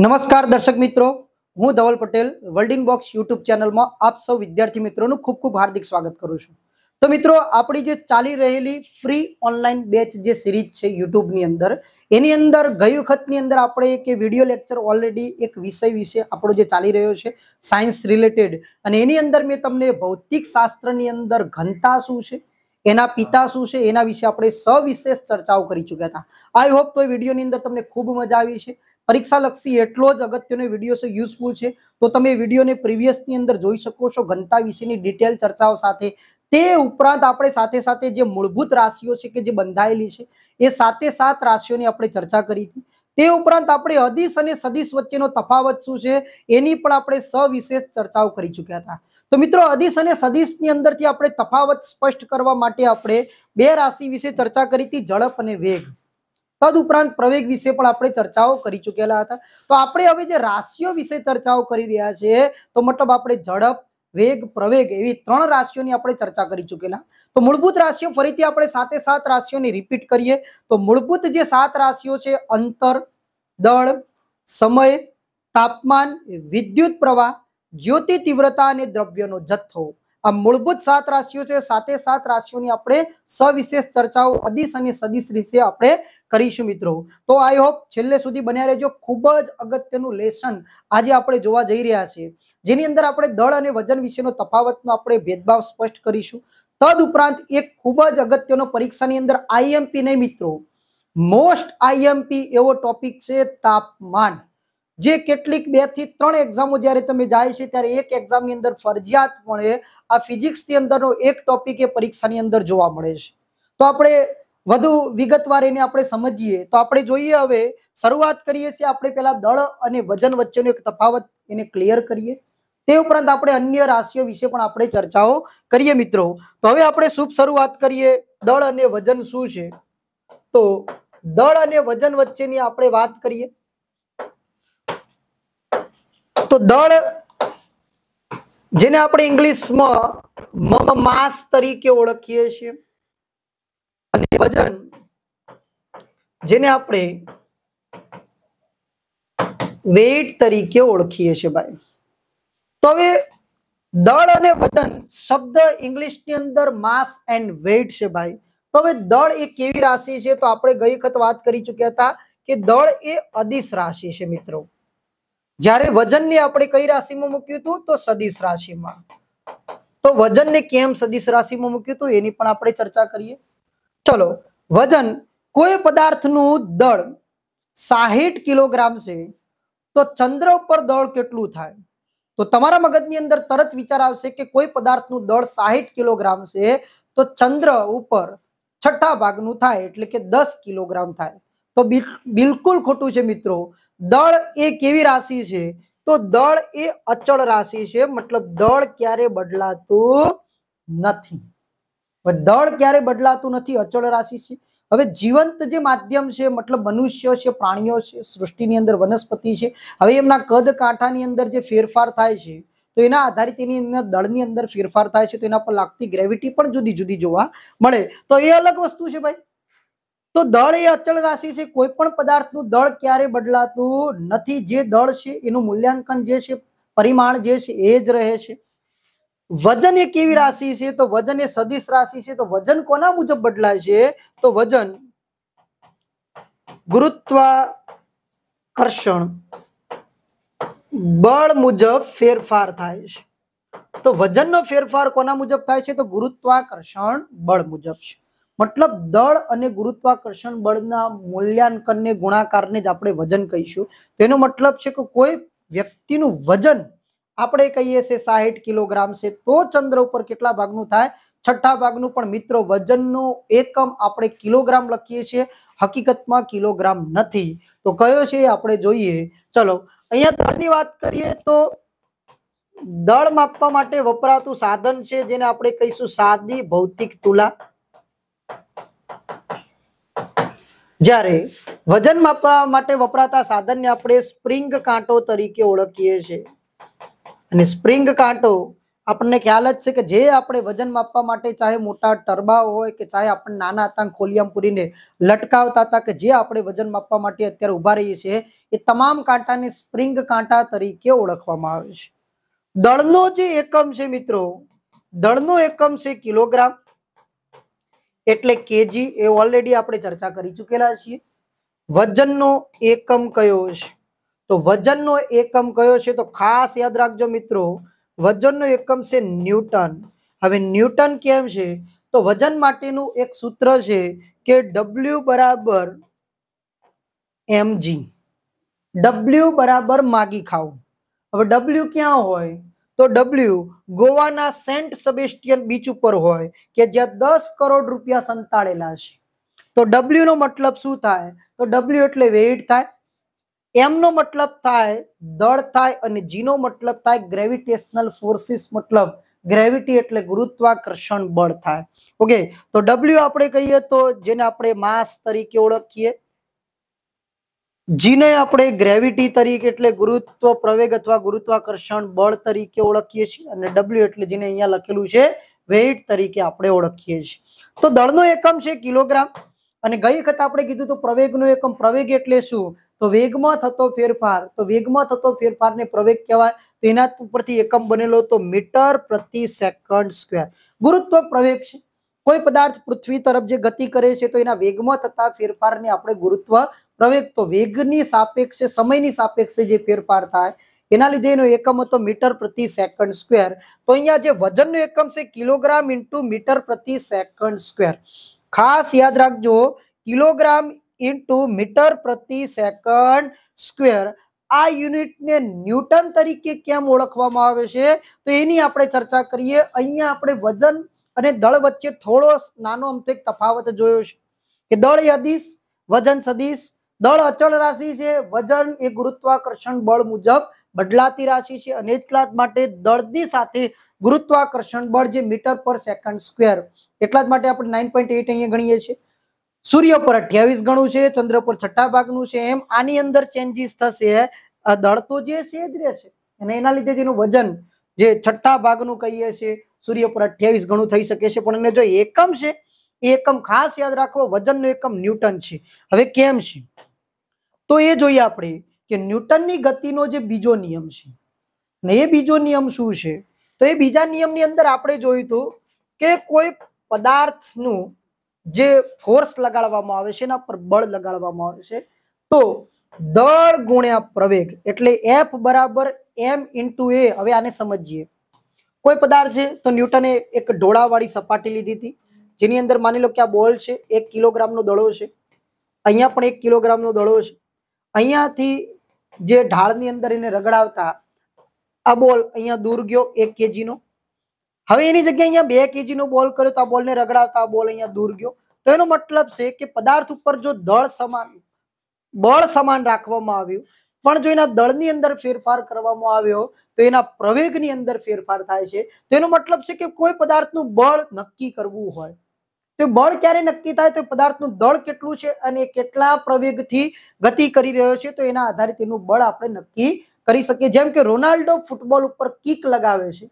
નમસ્કાર દર્શક મિત્રો હું Dhaval Patel world in box YouTube ચેનલમાં આપ સૌ વિદ્યાર્થી મિત્રોનું ખૂબ ખૂબ હાર્દિક સ્વાગત કરું છું તો મિત્રો આપણી જે ચાલી રહેલી ફ્રી ઓનલાઈન બેચ જે સિરીઝ છે યુટ્યુબની અંદર એની અંદર ગઈ વખતની અંદર આપણે એક વિડીયો લેક્ચર ઓલરેડી એક વિષય વિશે આપણો જે ચાલી રહ્યો છે સાયન્સ રિલેટેડ અને એની અંદર મેં તમને ભૌતિક શાસ્ત્રની અંદર ઘનતા શું છે એના પિતા શું છે એના વિશે આપણે સવિશેષ ચર્ચાઓ કરી ચૂક્યા હતા આઈ હોપ તો એ વિડીયોની અંદર તમને ખૂબ મજા આવી છે પરીક્ષા લક્ષી એટલો જ અગત્યનો વિડીયો છે યુઝફુલ છે તો તમે વિડીયોને પ્રીવિયસની અંદર જોઈ શકો છો ઘનતા વિશેની ડિટેલ ચર્ચાઓ સાથે તે ઉપરાંત આપણે સાથે સાથે જે મૂળભૂત રાશિઓ છે કે જે બંધાયેલી છે એ સાતે સાત રાશિઓની આપણે ચર્ચા કરી હતી તે ઉપરાંત આપણે અદિશ અને સદીશ વચ્ચેનો તફાવત શું છે એની પણ આપણે સવિશેષ ચર્ચાઓ કરી ચૂક્યા હતા તો મિત્રો અદિશ અને સદિશની અંદરથી આપણે તફાવત સ્પષ્ટ કરવા માટે આપણે બે રાશિ વિશે ચર્ચા કરી હતી ઝડપ અને વેગ તદ ઉપરાંત પ્રવેગ વિશે પણ આપણે ચર્ચાઓ કરી ચૂકેલા હતા તો આપણે હવે જે રાશિઓ વિશે ચર્ચાઓ કરી રહ્યા છીએ તો મતલબ આપણે ઝડપ વેગ પ્રવેગ એવી ત્રણ રાશિઓની આપણે ચર્ચા કરી ચૂકેલા તો મૂળભૂત રાશિઓ ફરીથી આપણે સાતે સાત રાશિઓની રિપીટ કરીએ તો મૂળભૂત જે સાત રાશિઓ છે અંતર દળ સમય તાપમાન વિદ્યુત પ્રવાહ જ્યોતિ તીવ્રતા અને દ્રવ્યનો જથ્થો આ મૂળભૂત સાત રાશિઓ છે સાતે સાત રાશિઓની આપણે સવિશેષ ચર્ચાઓ અદિશ અને સદિશ વિશે આપણે કરીશું મિત્રો તો આઈ હોપ છેલ્લે સુધી બન્યા રહેજો ખૂબ જ અગત્યનું લેસન આજે આપણે જોવા જઈ રહ્યા છીએ જેની અંદર આપણે દળ અને વજન વિશેનો તફાવતનો આપણે ભેદભાવ સ્પષ્ટ કરીશું તદ ઉપરાંત એક ખૂબ જ અગત્યનો પરીક્ષાની અંદર આઈએમપી નહીં મિત્રો મોસ્ટ આઈએમપી એવો ટોપિક છે તાપમાન જે કેટલીક બે થી ત્રણ એક્ઝામો જ્યારે તમે જાય છે ત્યારે એક એક્ઝામની અંદર ફરજિયાતપણે આ ફિઝિક્સની અંદરનો એક ટોપિક એ પરીક્ષાની અંદર જોવા મળે છે તો આપણે વધુ વિગતવાર એને આપણે સમજીએ તો આપણે જોઈએ હવે શરૂઆત કરીએ છીએ આપણે પહેલા દળ અને વજન વચ્ચેનો એક તફાવત એને ક્લિયર કરીએ તે ઉપરાંત આપણે અન્ય રાશિઓ વિશે પણ આપણે ચર્ચાઓ કરીએ મિત્રો તો હવે આપણે શુભ શરૂઆત કરીએ દળ અને વજન શું છે તો દળ અને વજન વચ્ચેની આપણે વાત કરીએ તો દળ જેને આપણે ઇંગ્લિશમાં મમ માસ તરીકે ઓળખીએ છીએ અને વજન જેને આપણે વેટ તરીકે ઓળખીએ છીએ ભાઈ તો હવે દળ અને વજન શબ્દ ઇંગ્લિશની અંદર માસ એન્ડ વેટ છે ભાઈ તો હવે દળ એ કેવી રાશિ છે તો આપણે ગઈ વખત વાત કરી ચૂક્યા હતા કે દળ એ અદિશ રાશિ છે મિત્રો જ્યારે વજનને આપણે કઈ રાશિમાં મૂક્યું હતું તો સદિશ રાશિમાં તો વજનને કેમ સદિશ રાશિમાં મૂક્યું હતું એની પણ આપણે ચર્ચા કરીએ ચલો વજન કોઈ પદાર્થનું દળ સાહીઠ કિલોગ્રામ છે તો ચંદ્ર ઉપર દળ કેટલું થાય તો તમારા મગજની અંદર તરત વિચાર આવશે કે કોઈ પદાર્થનું દળ સાહીઠ કિલોગ્રામ છે તો ચંદ્ર ઉપર છઠ્ઠા ભાગનું થાય એટલે કે દસ કિલોગ્રામ થાય તો બિલકુલ ખોટું છે મિત્રો દળ એ કેવી રાશિ છે તો દળ એ અચળ રાશિ છે મતલબ દળ ક્યારે બદલાતું નથી દળ ક્યારે બદલાતું નથી અચળ રાશિ છે હવે જીવંત જે માધ્યમ છે મતલબ મનુષ્યો છે પ્રાણીઓ છે સૃષ્ટિની અંદર વનસ્પતિ છે હવે એમના કદ કાંઠાની અંદર જે ફેરફાર થાય છે તો એના આધારિત એની અંદર દળની અંદર ફેરફાર થાય છે તો એના પર લાગતી ગ્રેવિટી પણ જુદી જુદી જોવા મળે તો એ અલગ વસ્તુ છે ભાઈ તો દળ એ અચળ રાશિ છે કોઈ પણ પદાર્થનું દળ ક્યારે બદલાતું નથી જે દળ છે એનું મૂલ્યાંકન જે છે પરિમાણ જે છે એ જ રહે છે વજન એ કેવી રાશિ છે તો વજન એ સદીશ રાશિ છે તો વજન કોના મુજબ બદલાય છે તો વજન ગુરુત્વાકર્ષણ બળ મુજબ ફેરફાર થાય છે તો વજનનો ફેરફાર કોના મુજબ થાય છે તો ગુરુત્વાકર્ષણ બળ મુજબ છે મતલબ દળ અને ગુરુત્વાકર્ષણ બળના મૂલ્યાંકનને ગુણાકારને જ આપણે વજન કહીશું તેનો મતલબ છે કે કોઈ વ્યક્તિનું વજન આપણે કહીએ છીએ સાહીઠ કિલોગ્રામ છે તો ચંદ્ર ઉપર કેટલા ભાગનું થાય છઠ્ઠા ભાગનું પણ મિત્રો વજનનો એકમ આપણે કિલોગ્રામ લખીએ છીએ હકીકતમાં કિલોગ્રામ નથી તો કયો છે આપણે જોઈએ ચલો અહીંયા દળની વાત કરીએ તો દળ માપવા માટે વપરાતું સાધન છે જેને આપણે કહીશું સાદી ભૌતિક તુલા જ્યારે વજન માપવા માટે વપરાતા સાધનને આપણે સ્પ્રિંગ કાંટો તરીકે ઓળખીએ છીએ અને સ્પ્રિંગ કાંટો આપણને ખ્યાલ જ છે કે જે આપણે વજન માપવા માટે ચાહે મોટા ટરબા હોય કે ચાહે આપણે નાના હતા ખોલિયામ પૂરીને લટકાવતા હતા કે જે આપણે વજન માપવા માટે અત્યારે ઊભા રહીએ છીએ એ તમામ કાંટાને સ્પ્રિંગ કાંટા તરીકે ઓળખવામાં આવે છે દળનો જે એકમ છે મિત્રો દળનો એકમ છે કિલોગ્રામ એટલે કેજી એ ઓલરેડી આપણે ચર્ચા કરી ચૂકેલા છીએ વજનનો એકમ કયો છે તો વજનનો એકમ કયો છે તો ખાસ યાદ રાખજો મિત્રો વજનનો એકમ છે ન્યૂટન હવે ન્યૂટન કેમ છે તો વજન માટેનું એક સૂત્ર છે કે ડબલ્યુ બરાબર એમજી ડબલ્યુ બરાબર માગી ખાવ હવે ડબલ્યુ ક્યાં હોય તો ડબલ્યુ ગોવાના સેન્ટ સબેસ્ટિયન બીચ ઉપર હોય કે જ્યાં દસ કરોડ રૂપિયા સંતાડેલા છે તો ડબલ્યુનો મતલબ શું થાય તો ડબલ્યુ એટલે વેઇટ થાય એમનો મતલબ થાય દળ થાય અને જીનો મતલબ થાય ગ્રેવિટેશનલ ફોર્સિસ મતલબ ગ્રેવિટી એટલે ગુરુત્વાકર્ષણ બળ થાય ઓકે તો ડબલ્યુ આપણે કહીએ તો જેને આપણે માસ તરીકે ઓળખીએ જીને આપણે ગ્રેવિટી તરીકે એટલે ગુરુત્વ પ્રવેગ અથવા ગુરુત્વાકર્ષણ બળ તરીકે ઓળખીએ છીએ અને ડબલ્યુ એટલે જેને અહીંયા લખેલું છે વેઇટ તરીકે આપણે ઓળખીએ છીએ તો દળનો એકમ છે કિલોગ્રામ અને ગઈ વખત આપણે કીધું તો પ્રવેગનો એકમ પ્રવેગ એટલે શું તો વેગમાં થતો ફેરફાર તો વેગમાં થતો ફેરફારને પ્રવેગ કહેવાય તેના ઉપરથી એકમ બનેલો તો મીટર પ્રતિ સેકન્ડ સ્કવેર ગુરુત્વ પ્રવેગ છે કોઈ પદાર્થ પૃથ્વી તરફ જે ગતિ કરે છે તો એના વેગમાં થતા ફેરફારને આપણે ગુરુત્વ પ્રવેગ તો વેગની સાપેક્ષે સમયની સાપેક્ષે જે ફેરફાર થાય એના લીધે એનો એકમ હતો મીટર પ્રતિ સેકન્ડ સ્કવેર તો અહીંયા જે વજનનો એકમ છે કિલોગ્રામ ઇન્ટુ મીટર પ્રતિ સેકન્ડ સ્ક્વેર ખાસ યાદ રાખજો કિલોગ્રામ ઇન્ટુ મીટર પ્રતિ સેકન્ડ સ્ક્વેર આ યુનિટને ન્યૂટન તરીકે કેમ ઓળખવામાં આવે છે તો એની આપણે ચર્ચા કરીએ અહીંયા આપણે વજન અને દળ વચ્ચે થોડો નાનો અમથો એક તફાવત જોયો છે કે દળ એ વજન સદીશ દળ અચળ રાશિ છે વજન એ ગુરુત્વાકર્ષણ બળ મુજબ બદલાતી રાશિ છે અને એટલા જ માટે દળની સાથે ગુરુત્વાકર્ષણ બળ જે મીટર પર સેકન્ડ સ્ક્વેર એટલા જ માટે આપણે નાઇન પોઈન્ટ એટ અહીંયા ગણીએ છીએ સૂર્ય પર અઠ્યાવીસ ગણું છે ચંદ્ર પર છઠ્ઠા ભાગનું છે એમ આની અંદર ચેન્જીસ થશે દળ તો જે છે જ રહેશે અને એના લીધે જેનું વજન જે છઠ્ઠા ભાગનું કહીએ છીએ સૂર્ય પર અઠ્યાવીસ ગણું થઈ શકે છે પણ એને જો એકમ છે એ એકમ ખાસ યાદ રાખવો વજનનો એકમ ન્યૂટન છે હવે કેમ છે તો એ જોઈએ આપણે કે ન્યૂટનની ગતિનો જે બીજો નિયમ છે ને એ બીજો નિયમ શું છે તો એ બીજા નિયમની અંદર આપણે જોયું હતું કે કોઈ પદાર્થનું જે ફોર્સ લગાડવામાં આવે છે એના પર બળ લગાડવામાં આવે છે તો દળ ગુણ્યા પ્રવેગ એટલે એફ બરાબર એમ ઇન્ટુ એ હવે આને સમજીએ કોઈ પદાર્થ છે તો ન્યૂટને એક ઢોળાવાળી સપાટી લીધી હતી જેની અંદર માની લો કે આ બોલ છે એક કિલોગ્રામનો દડો છે અહીંયા પણ એક કિલોગ્રામનો દડો છે અહીંયાથી જે ઢાળની અંદર એને રગડાવતા આ બોલ અહીંયા દૂર ગયો એક કેજીનો હવે એની જગ્યાએ અહીંયા બે કેજીનો બોલ કર્યો તો આ બોલને રગડાવતા આ બોલ અહીંયા દૂર ગયો તો એનો મતલબ છે કે પદાર્થ ઉપર જો દળ સમાન બળ સમાન રાખવામાં આવ્યું પણ જો એના દળની અંદર ફેરફાર કરવામાં આવ્યો તો એના પ્રવેગની અંદર ફેરફાર થાય છે તો એનો મતલબ છે કે કોઈ પદાર્થનું બળ નક્કી કરવું હોય તો બળ ક્યારે નક્કી થાય તો પદાર્થનું દળ કેટલું છે અને કેટલા પ્રવેગથી ગતિ કરી રહ્યો છે તો એના આધારે તેનું બળ આપણે નક્કી કરી શકીએ જેમ કે રોનાલ્ડો ફૂટબોલ ઉપર કિક લગાવે છે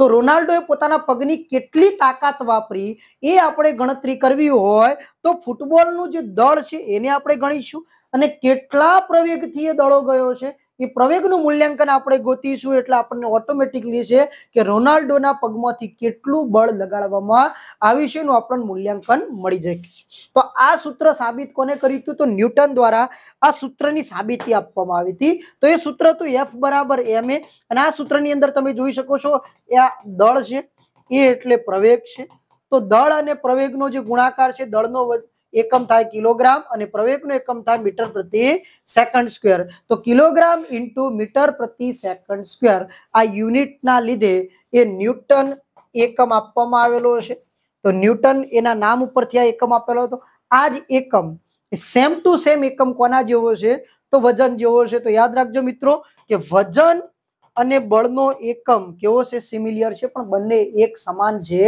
તો રોનાલ્ડોએ પોતાના પગની કેટલી તાકાત વાપરી એ આપણે ગણતરી કરવી હોય તો ફૂટબોલનું જે દળ છે એને આપણે ગણીશું અને કેટલા પ્રવેગથી એ દળો ગયો છે એ પ્રવેગનું મૂલ્યાંકન આપણે ગોતીશું એટલે આપણને ઓટોમેટિકલી છે કે રોનાલ્ડોના પગમાંથી કેટલું બળ લગાડવામાં આવી છે એનું આપણને મૂલ્યાંકન મળી જાય તો આ સૂત્ર સાબિત કોને કર્યું હતું તો ન્યૂટન દ્વારા આ સૂત્રની સાબિતી આપવામાં આવી હતી તો એ સૂત્ર હતું એફ બરાબર એમ એ અને આ સૂત્રની અંદર તમે જોઈ શકો છો એ આ દળ છે એ એટલે પ્રવેગ છે તો દળ અને પ્રવેગનો જે ગુણાકાર છે દળનો એકમ થાય કિલોગ્રામ અને પ્રવેગનો એકમ થાય મીટર પ્રતિ સેકન્ડ સ્ક્વેર તો કિલોગ્રામ ઇન્ટુ મીટર પ્રતિ સેકન્ડ સ્ક્વેર આ યુનિટના લીધે એ ન્યૂટન એકમ આપવામાં આવેલો છે તો ન્યૂટન એના નામ ઉપરથી આ એકમ આપેલો હતો આ જ એકમ સેમ ટુ સેમ એકમ કોના જેવો છે તો વજન જેવો છે તો યાદ રાખજો મિત્રો કે વજન અને બળનો એકમ કેવો છે સિમિલિયર છે પણ બંને એક સમાન છે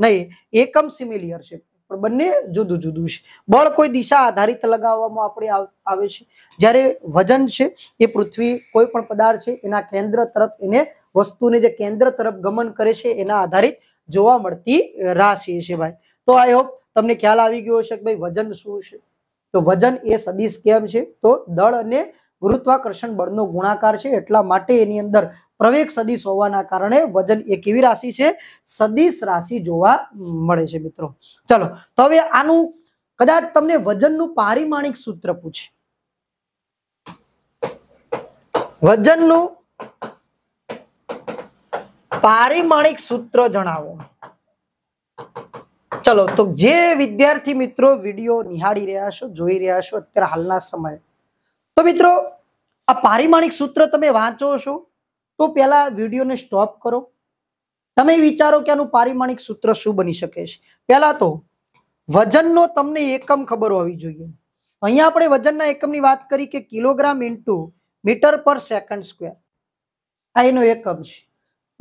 નહીં એકમ સિમિલિયર છે પણ બંને જુદું જુદું છે બળ કોઈ દિશા આધારિત લગાવવામાં આપણે આવે છે જ્યારે વજન છે એ પૃથ્વી કોઈ પણ પદાર્થ છે એના કેન્દ્ર તરફ એને વસ્તુને જે કેન્દ્ર તરફ ગમન કરે છે એના આધારિત જોવા મળતી રાશિ છે ભાઈ તો આઈ હોપ તમને ખ્યાલ આવી ગયો હશે કે ભાઈ વજન શું છે તો વજન એ સદીશ કેમ છે તો દળ અને ગુરુત્વાકર્ષણ બળનો ગુણાકાર છે એટલા માટે એની અંદર પ્રવેગ સદીશ હોવાના કારણે વજન એ કેવી રાશિ છે સદીશ રાશિ જોવા મળે છે મિત્રો ચલો તો હવે આનું કદાચ તમને વજનનું પારિમાણિક સૂત્ર પૂછે વજનનું પારિમાણિક સૂત્ર જણાવો ચલો તો જે વિદ્યાર્થી મિત્રો વિડીયો નિહાળી રહ્યા છો જોઈ રહ્યા છો અત્યારે હાલના સમયે તો મિત્રો આ પારિમાણિક સૂત્ર તમે વાંચો છો તો પહેલા વિડીયોને સ્ટોપ કરો તમે વિચારો કે આનું પારિમાણિક સૂત્ર શું બની શકે છે પહેલા તો વજનનો તમને એકમ ખબર હોવી જોઈએ અહીંયા આપણે વજનના એકમની વાત કરી કે kilogram into metre per second square આ એનો એકમ છે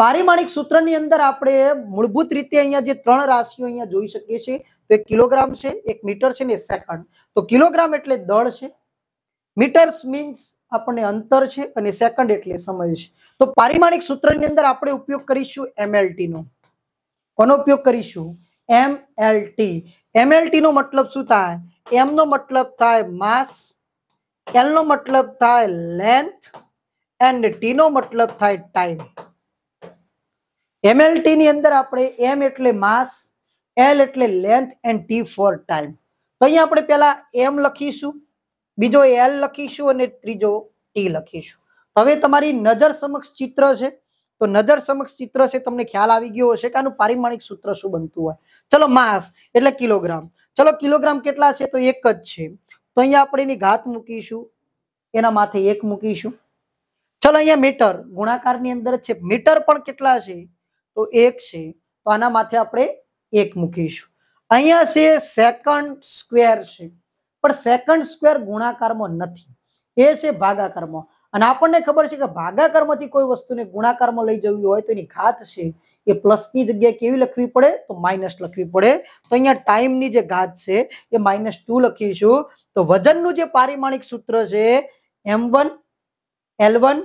પારિમાણિક સૂત્રની અંદર આપણે મૂળભૂત રીતે અહીંયા જે ત્રણ રાશિઓ અહીંયા જોઈ શકીએ છીએ તો એક કિલોગ્રામ છે એક મીટર છે ને સેકન્ડ તો કિલોગ્રામ એટલે દળ છે મીટર્સ મીન્સ આપણને અંતર છે અને સેકન્ડ એટલે સમય છે તો પારિમાણિક સૂત્રની અંદર આપણે ઉપયોગ કરીશું એમએલટી નો કોનો ઉપયોગ કરીશું એમએલટી એમએલટી નો મતલબ શું થાય એમનો મતલબ થાય માસ એલનો મતલબ થાય લેન્થ એન્ડ ટીનો મતલબ થાય ટાઈમ એમએલટી ની અંદર આપણે એમ એટલે માસ એલ એટલે length and T for time તો અહીંયા આપણે પહેલા એમ લખીશું બીજો એલ લખીશું અને ત્રીજો ટી લખીશું હવે તમારી નજર સમક્ષ ચિત્ર છે તો નજર સમક્ષ ચિત્ર છે તમને ખ્યાલ આવી ગયો હશે કે આનું પારિમાણિક સૂત્ર શું બનતું હોય ચલો માસ એટલે કિલોગ્રામ ચલો કિલોગ્રામ કેટલા છે તો એક જ છે તો અહીંયા આપણે એની ઘાત મૂકીશું એના માથે એક મૂકીશું ચલો અહીંયા મીટર ગુણાકારની અંદર છે મીટર પણ કેટલા છે તો એક છે તો આના માથે આપણે એક મૂકીશું અહીંયા છે સેકન્ડ સ્ક્વેર છે પણ સેકન્ડ સ્ક્વેર ગુણાકારમાં નથી એ છે ભાગાકારમાં અને આપણને ખબર છે કે ભાગાકારમાંથી કોઈ વસ્તુને ગુણાકારમાં લઈ જવી હોય તો એની ઘાત છે એ પ્લસની જગ્યાએ કેવી લખવી પડે તો માઇનસ લખવી પડે તો અહીંયા ટાઈમની જે ઘાત છે એ માઇનસ ટુ લખીશું તો વજનનું જે પારિમાણિક સૂત્ર છે M one L one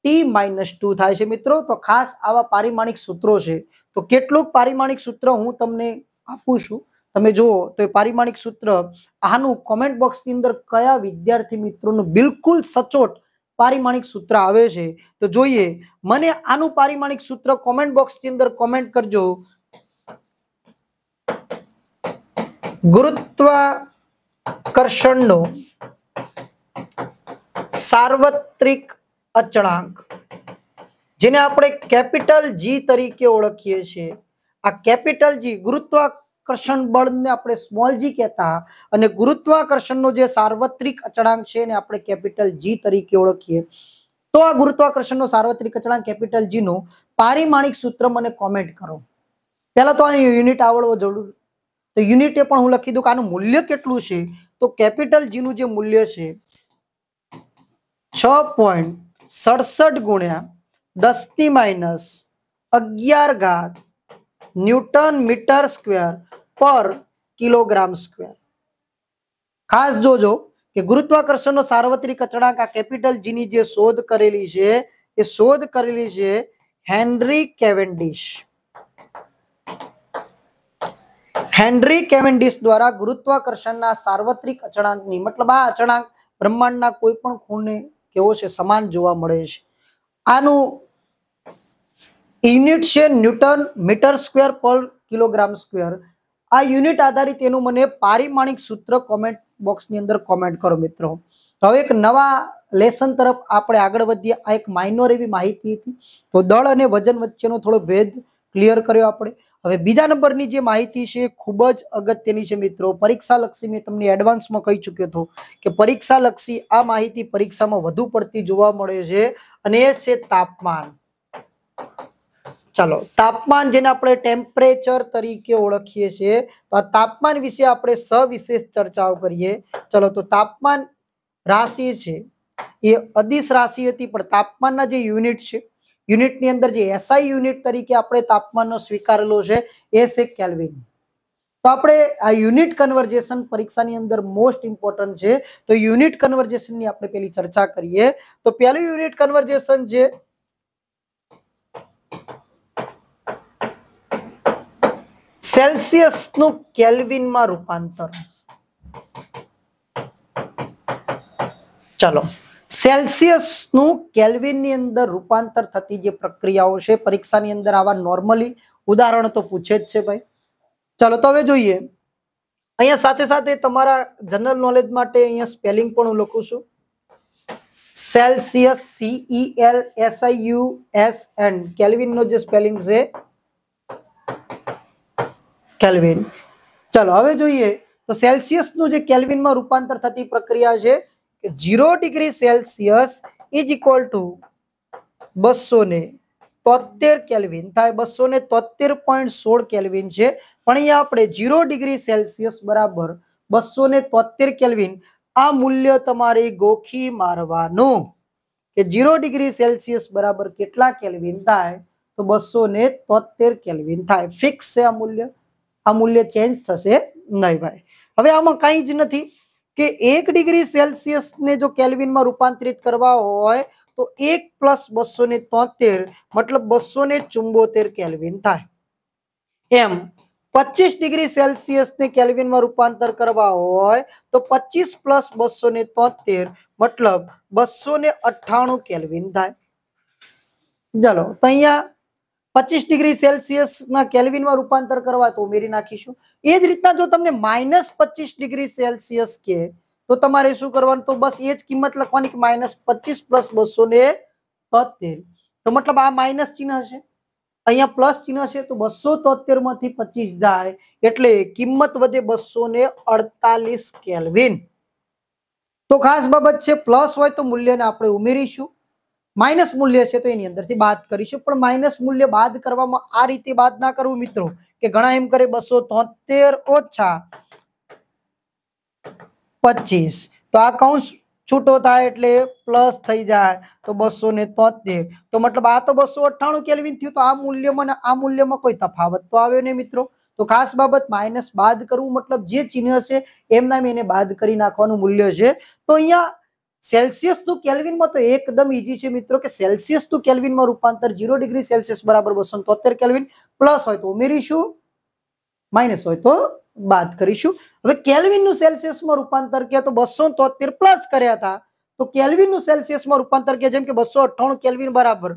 T minus two થાય છે મિત્રો તો ખાસ આવા પારિમાણિક સૂત્રો છે તો કેટલુંક પારિમાણિક સૂત્ર હું તમને આપું છું તમે જુઓ તો એ પારિમાણિક સૂત્ર આનું કોમેન્ટ બોક્સની અંદર કયા વિદ્યાર્થી મિત્રોનું બિલકુલ સચોટ પારિમાણિક સૂત્ર આવે છે તો જોઈએ મને આનું પારિમાણિક સૂત્ર કોમેન્ટ બોક્સની અંદર કોમેન્ટ કરજો ગુરુત્વાકર્ષણનો સાર્વત્રિક અચળાંક જેને આપણે કેપિટલ જી તરીકે ઓળખીએ છીએ આ કેપિટલ જી ગુરુત્વા ગુરુત્વાકર્ષણ બળને આપણે સ્મોલ જી કહેતા અને ગુરુત્વાકર્ષણનો જે સાર્વત્રિક અચળાંક છે એને આપણે કેપિટલ જી તરીકે ઓળખીએ તો આ ગુરુત્વાકર્ષણનો સાર્વત્રિક અચળાંક કેપિટલ જીનું પારિમાણિક સૂત્ર મને કોમેન્ટ કરો પહેલાં તો આ યુનિટ આવડવો જરૂર તો યુનિટે પણ હું લખી દઉં કે આનું મૂલ્ય કેટલું છે તો કેપિટલ જીનું જે મૂલ્ય છે છ પોઈન્ટ સડસઠ ગુણ્યા દસની માઇનસ અગિયાર ઘાત Newton metre square per kilogram square ખાસ જોજો કે ગુરુત્વાકર્ષણનો સાર્વત્રિક અચળાંક આ કેપિટલ જીની જે શોધ કરેલી છે એ શોધ કરેલી છે હેનરી કેવેન્ડિશ હેનરી કેવેન્ડિશ દ્વારા ગુરુત્વાકર્ષણના સાર્વત્રિક અચળાંકની મતલબ આ અચળાંક બ્રહ્માંડના કોઈ પણ ખૂણે કેવો છે સમાન જોવા મળે છે આનું યુનિટ છે Newton metre square per kilogram square આ યુનિટ આધારિત એનું મને પારિમાણિક સૂત્ર કોમેન્ટ બોક્સની અંદર કોમેન્ટ કરો મિત્રો તો હવે એક નવા લેસન તરફ આપણે આગળ વધીએ આ એક માઇનોર એવી માહિતી હતી તો દળ અને વજન વચ્ચેનો થોડો ભેદ ક્લિયર કર્યો આપણે હવે બીજા નંબરની જે માહિતી છે ખૂબ જ અગત્યની છે મિત્રો પરીક્ષાલક્ષી મેં તમને એડવાન્સમાં કહી ચૂક્યો હતો કે પરીક્ષાલક્ષી આ માહિતી પરીક્ષામાં વધુ પડતી જોવા મળે છે અને એ છે તાપમાન ચાલો તાપમાન જેને આપણે ટેમ્પરેચર તરીકે ઓળખીએ છીએ તો આ તાપમાન વિશે આપણે સવિશેષ ચર્ચાઓ કરીએ ચલો તો તાપમાન રાશિ છે એ અદિશ રાશિ હતી પણ તાપમાનના જે યુનિટ છે યુનિટની અંદર જે એસઆઈ યુનિટ તરીકે આપણે તાપમાનનો સ્વીકારેલો છે એ છે કેલ્વિન તો આપણે આ યુનિટ કન્વર્જેશન પરીક્ષાની અંદર મોસ્ટ ઇમ્પોર્ટન્ટ છે તો યુનિટ કન્વર્જેશનની આપણે પેલી ચર્ચા કરીએ તો પહેલું યુનિટ કન્વર્જેશન જે સેલ્સિયસનું કેલ્વિનમાં રૂપાંતર ચલો સેલ્સિયસનું કેલ્વિનની અંદર રૂપાંતર થતી જે પ્રક્રિયાઓ છે પરીક્ષાની અંદર આવા નોર્મલી ઉદાહરણ તો પૂછે જ છે ભાઈ ચલો તો હવે જોઈએ અહીંયા સાથે સાથે તમારા જનરલ નોલેજ માટે અહીંયા સ્પેલિંગ પણ હું લખું છું Celsius C E L S I U S and કેલ્વિનનો જે સ્પેલિંગ છે કેલ્વિન ચાલો હવે જોઈએ તો સેલ્સિયસનું જે કેલ્વિનમાં રૂપાંતર થતી પ્રક્રિયા છે કે zero degree Celsius is equal to બસો ને તોતેર કેલ્વિન થાય બસો ને તોતેર પોઈન્ટ સોળ કેલ્વિન છે પણ અહીંયા આપણે ઝીરો ડિગ્રી સેલ્સિયસ બરાબર બસો ને તોતેર કેલ્વિન આ મૂલ્ય તમારે ગોખી મારવાનું કે ઝીરો ડિગ્રી સેલ્સિયસ બરાબર કેટલા કેલ્વિન થાય તો બસો ને તોતેર કેલ્વિન થાય ફિક્સ છે આ મૂલ્ય આ મૂલ્ય ચેન્જ થશે નહીં ભાઈ હવે આમાં કંઈ જ નથી કે એક ડિગ્રી સેલ્સિયસને જો કેલ્વિનમાં રૂપાંતરિત કરવા હોય તો એક પ્લસ બસો ને તોતેર મતલબ બસો ને ચુંબોતેર કેલ્વિન થાય એમ પચીસ ડિગ્રી સેલ્સિયસને કેલ્વિનમાં રૂપાંતર કરવા હોય તો પચીસ પ્લસ બસો ને તોતેર મતલબ બસો ને અઠ્ઠાણું કેલ્વિન થાય ચલો તો અહીંયા પચીસ ડિગ્રી સેલ્સિયસના કેલ્વિનમાં રૂપાંતર કરવા તો ઉમેરી નાખીશું એ જ રીતના જો તમને માઇનસ પચીસ ડિગ્રી સેલ્સિયસ કે તો તમારે શું કરવાનું તો બસ એ જ કિંમત લખવાની કે માઇનસ પચીસ પ્લસ બસો ને તોતેર તો મતલબ આ માઇનસ ચિહ્ન હશે અહીંયા પ્લસ ચિહ્ન હશે તો બસો તોતેર માંથી પચીસ જાય એટલે કિંમત વધે બસો ને અડતાલીસ કેલ્વિન તો ખાસ બાબત છે પ્લસ હોય તો મૂલ્યને આપણે ઉમેરીશું માઇનસ મૂલ્ય છે તો એની અંદરથી બાદ કરીશું પણ માઇનસ મૂલ્ય બાદ કરવામાં આ રીતે બાદ ના કરવું મિત્રો કે ઘણા એમ કરે બસો તોતેર ઓછા પચીસ તો આ કૌંસ છૂટો થાય એટલે પ્લસ થઈ જાય તો બસો ને તોતેર તો મતલબ આ તો બસો અઠ્ઠાણું કેલ્વિન થયું તો આ મૂલ્યમાં આ મૂલ્યમાં કોઈ તફાવત તો આવ્યો ને મિત્રો તો ખાસ બાબત માઇનસ બાદ કરવું મતલબ જે ચિહ્ન છે એમના એને બાદ કરી નાખવાનું મૂલ્ય છે તો અહીંયા સેલ્સિયસ ટુ કેલ્વિનમાં તો એકદમ ઈઝી છે મિત્રો કે સેલ્સિયસ નું કેલ્વિનમાં રૂપાંતર ઝીરો ડિગ્રી સેલ્સિયસ બરાબર બસો તોતેર કેલ્વિન પ્લસ હોય તો ઉમેરીશું માઇનસ હોય તો બાદ કરીશું હવે કેલ્વિનનું સેલ્સિયસમાં રૂપાંતર કે તો બસો તોતેર પ્લસ કર્યા હતા તો કેલ્વિનનું સેલ્સિયસમાં રૂપાંતર કે જેમ કે બસો અઠ્ઠાણું કેલ્વિન બરાબર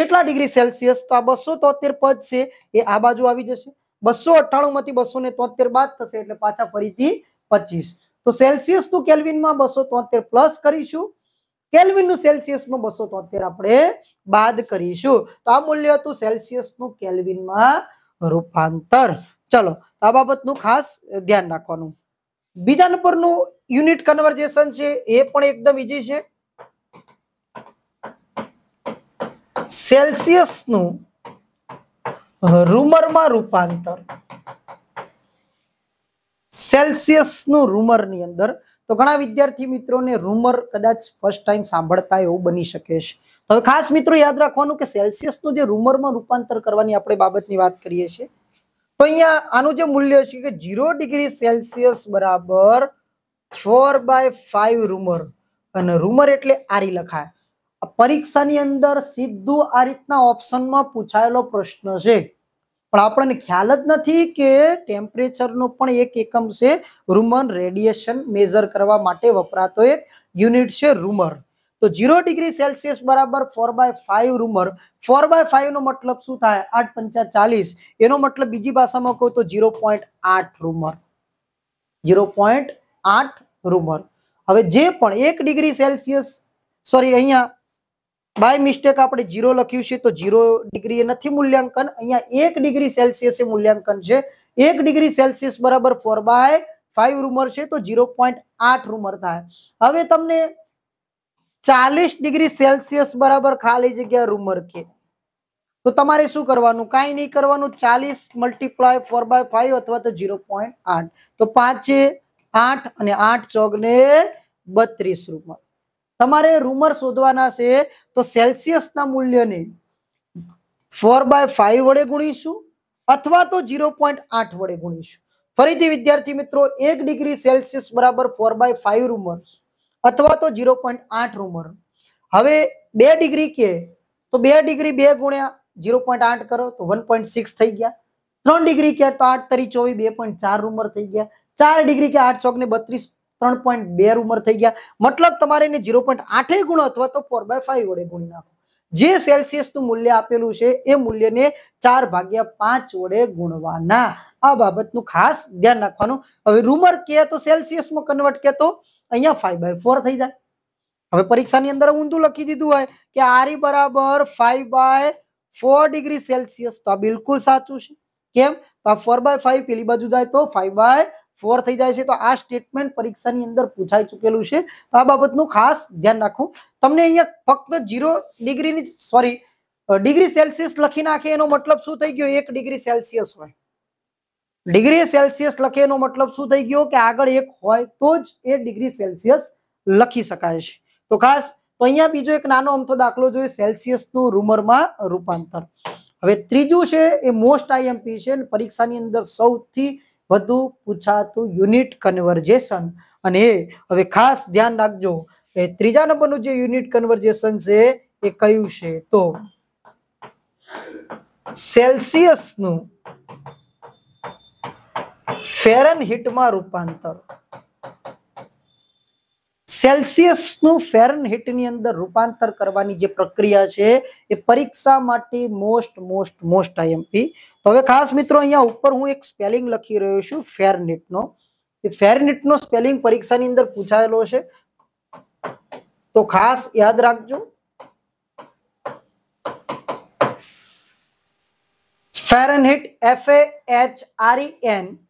કેટલા ડિગ્રી સેલ્સિયસ તો આ બસો તોતેર પદ છે એ આ બાજુ આવી જશે બસો અઠ્ઠાણું માંથી બસો ને તોતેર બાદ થશે એટલે પાછા ફરીથી પચીસ તો સેલ્સિયસનું કેલ્વિનમાં બસો તોતેર પ્લસ કરીશું કેલ્વિનનું સેલ્સિયસમાં બસો તોતેર આપણે બાદ કરીશું તો આ મૂલ્ય હતું સેલ્સિયસનું કેલ્વિનમાં રૂપાંતર ચલો આ બાબતનું ખાસ ધ્યાન રાખવાનું બીજા નંબરનું યુનિટ કન્વર્જેશન છે એ પણ એકદમ ઈજી છે સેલ્સિયસનું રૂમરમાં રૂપાંતર સેલ્સિયસનું રૂમરની અંદર તો ઘણા વિદ્યાર્થી મિત્રોને રૂમર કદાચ ફર્સ્ટ ટાઈમ સાંભળતા એવું બની શકે છે હવે ખાસ મિત્રો યાદ રાખવાનું કે સેલ્સિયસનું જે રૂમરમાં રૂપાંતર કરવાની આપણે બાબતની વાત કરીએ છીએ તો અહીંયા આનું જે મૂલ્ય છે કે ઝીરો ડિગ્રી સેલ્સિયસ બરાબર ફોર બાય ફાઈવ રૂમર અને રૂમર એટલે આરી લખાય પરીક્ષાની અંદર સીધું આ રીતના ઓપ્શનમાં પૂછાયેલો પ્રશ્ન છે પણ આપણને ખ્યાલ જ નથી કે ટેમ્પરેચરનો પણ એક એકમ છે રૂમન રેડિયેશન મેઝર કરવા માટે વપરાતો એક યુનિટ છે રૂમર તો ઝીરો ડિગ્રી સેલ્સિયસ બરાબર four by five Reaumur four by ફાઈવનો મતલબ શું થાય આઠ પંચા ચાલીસ એનો મતલબ બીજી ભાષામાં કહું તો ઝીરો પોઈન્ટ આઠ રૂમર ઝીરો પોઈન્ટ આઠ રૂમર હવે જે પણ એક ડિગ્રી સેલ્સિયસ સોરી અહીંયા બાય મિસ્ટેક આપણે જીરો લખ્યું છે તો જીરો ડિગ્રી નથી મૂલ્યાંકન અહીંયા એક ડિગ્રી સેલ્સિયસ મૂલ્યાંકન છે એક ડિગ્રી સેલ્સિયસ બરાબર ફોર બાય ફાઈવ રૂમર છે તો ઝીરો પોઈન્ટ આઠ રૂમર થાય હવે તમને ચાલીસ ડિગ્રી સેલ્સિયસ બરાબર ખાલી જગ્યા રૂમર કે તો તમારે શું કરવાનું કાંઈ નહીં કરવાનું ચાલીસ મલ્ટીપ્લાય ફોર બાય ફાઈવ અથવા તો ઝીરો પોઈન્ટ આઠ તો પાંચે આઠ અને આઠ ચોગને બત્રીસ રૂમર તમારે રૂમર શોધવાના છે તો સેલ્સિયસના મૂલ્યને ફોર બાય ફાઈવ વડે ગુણીશું અથવા તો ઝીરો પોઈન્ટ આઠ વડે ગુણીશું ફરીથી વિદ્યાર્થી મિત્રો એક ડિગ્રી સેલ્સિયસ બરાબર ફોર બાય ફાઈવ રૂમર અથવા તો ઝીરો પોઈન્ટ આઠ રૂમર હવે બે ડિગ્રી કે તો બે ડિગ્રી બે ગુણ્યા ઝીરો પોઈન્ટ આઠ કરો તો વન પોઈન્ટ સિક્સ થઈ ગયા ત્રણ ડિગ્રી કે તો આઠ તરી ચોવી બે પોઈન્ટ ચાર રૂમર થઈ ગયા ચાર ડિગ્રી કે આઠ ચોક ને બત્રીસ ત્રણ પોઈન્ટ બે ઉંમર થઈ ગયા મતલબ તમારે એને ઝીરો પોઈન્ટ આઠે ગુણ અથવા તો ફોર બાય ફાઈવ વડે ગુણી નાખો જે સેલ્સિયસનું મૂલ્ય આપેલું છે એ મૂલ્યને ચાર ભાગ્યા પાંચ વડે ગુણવાના આ બાબતનું ખાસ ધ્યાન રાખવાનું હવે રૂમર કે તો સેલ્સિયસમાં કન્વર્ટ કે તો અહીંયા ફાઈવ બાય ફોર થઈ જાય હવે પરીક્ષાની અંદર ઊંધું લખી દીધું હોય કે આરી e બરાબર five by four degree Celsius તો આ બિલકુલ સાચું છે કેમ તો આ ફોર બાય ફાઈવ પેલી બાજુ જાય તો ફાઈવ બાય ફોર થઈ જાય છે તો આ સ્ટેટમેન્ટ પરીક્ષાની અંદર પૂછાઈ ચૂકેલું છે તો આ બાબતનું ખાસ ધ્યાન રાખવું તમને અહીંયા ફક્ત જીરો ડિગ્રીની સોરી ડિગ્રી સેલ્સિયસ લખી નાખે એનો મતલબ શું થઈ ગયો એક ડિગ્રી સેલ્સિયસ હોય ડિગ્રી સેલ્સિયસ લખે એનો મતલબ શું થઈ ગયો કે આગળ એક હોય તો જ એ ડિગ્રી સેલ્સિયસ લખી શકાય છે તો ખાસ તો અહીંયા બીજો એક નાનો અમથો દાખલો જોઈએ સેલ્સિયસનું રૂમરમાં રૂપાંતર હવે ત્રીજું છે એ મોસ્ટ આઈએમપી છે પરીક્ષાની અંદર સૌથી વધુ પૂછાતું યુનિટ કન્વર્જેશન અને એ હવે ખાસ ધ્યાન રાખજો એ ત્રીજા નંબરનું જે યુનિટ કન્વર્જેશન છે એ કયું છે તો સેલ્સિયસનું ફેરનહીટમાં રૂપાંતર સેલ્સિયસનું ફેરનહીટની અંદર રૂપાંતર કરવાની જે પ્રક્રિયા છે એ પરીક્ષા માટે મોસ્ટ મોસ્ટ મોસ્ટ આઈએમપી તો હવે ખાસ મિત્રો અહીંયા ઉપર હું એક સ્પેલિંગ લખી રહ્યો છું ફેરનિટનો એ ફેરનીટનો સ્પેલિંગ પરીક્ષાની અંદર પૂછાયેલો છે તો ખાસ યાદ રાખજો Fahrenheit F A H R N e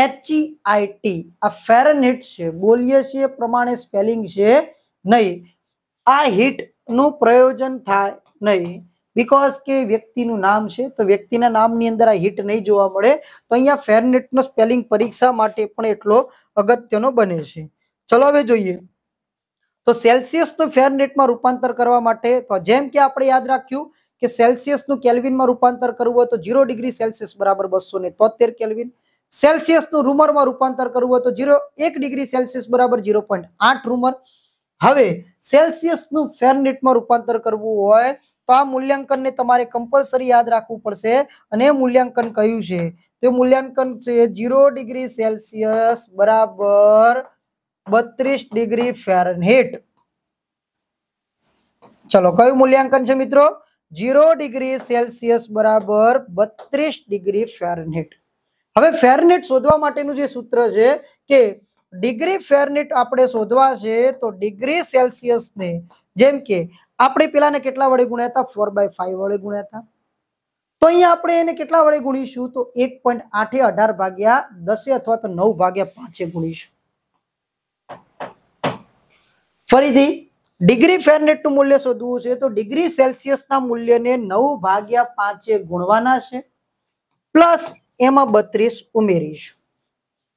H E I T આ ફેરનહીટ છે બોલીએ છીએ પ્રમાણે સ્પેલિંગ છે નહીં આ હીટનું પ્રયોજન થાય નહીં બીકોઝ કે વ્યક્તિનું નામ છે તો વ્યક્તિના નામની અંદર આ હીટ નહીં જોવા મળે તો અહીંયા ફેરનેટનો સ્પેલિંગ પરીક્ષા માટે પણ એટલો અગત્યનો બને છે ચલો હવે જોઈએ તો સેલ્સિયસનું ફેરનેટમાં રૂપાંતર કરવા માટે તો જેમ કે આપણે યાદ રાખ્યું કે સેલ્સિયસનું કેલ્વિનમાં રૂપાંતર કરવું હોય તો ઝીરો ડિગ્રી સેલ્સિયસ બરાબર બસો ને તોતેર કેલ્વિન સેલ્સિયસનું રૂમરમાં રૂપાંતર કરવું હોય તો જીરો એક ડિગ્રી સેલ્સિયસ બરાબર જીરો પોઈન્ટ આઠ રૂમર હવે સેલ્સિયસનું ફેરનેટમાં રૂપાંતર કરવું હોય તો આ મૂલ્યાંકનને તમારે કમ્પલસરી યાદ રાખવું પડશે અને મૂલ્યાંકન કયું છે તે મૂલ્યાંકન છે જીરો ડિગ્રી સેલ્સિયસ બરાબર બત્રીસ ડિગ્રી ફેરનહીટ ચલો કયું મૂલ્યાંકન છે મિત્રો જીરો ડિગ્રી સેલ્સિયસ બરાબર બત્રીસ ડિગ્રી ફેરનહીટ હવે ફેરનેટ શોધવા માટેનું જે સૂત્ર છે કે ડિગ્રી ફેરનેટ આપણે શોધવા છે તો ડિગ્રી સેલ્સિયસને જેમ કે આપણે પેલાને કેટલા વડે ગુણ્યા હતા ફોર બાય ફાઈવ વડે ગુણ્યા હતા તો અહીંયા આપણે એને કેટલા વડે ગુણીશું તો એક પોઈન્ટ આઠે અઢાર ભાગ્યા દસે અથવા તો નવ ભાગ્યા પાંચે ગુણીશું ફરીથી ડિગ્રી ફેરનેટનું મૂલ્ય શોધવું છે તો ડિગ્રી સેલ્સિયસના મૂલ્યને નવ ભાગ્યા પાંચે ગુણવાના છે પ્લસ એમાં બત્રીસ ઉમેરીશું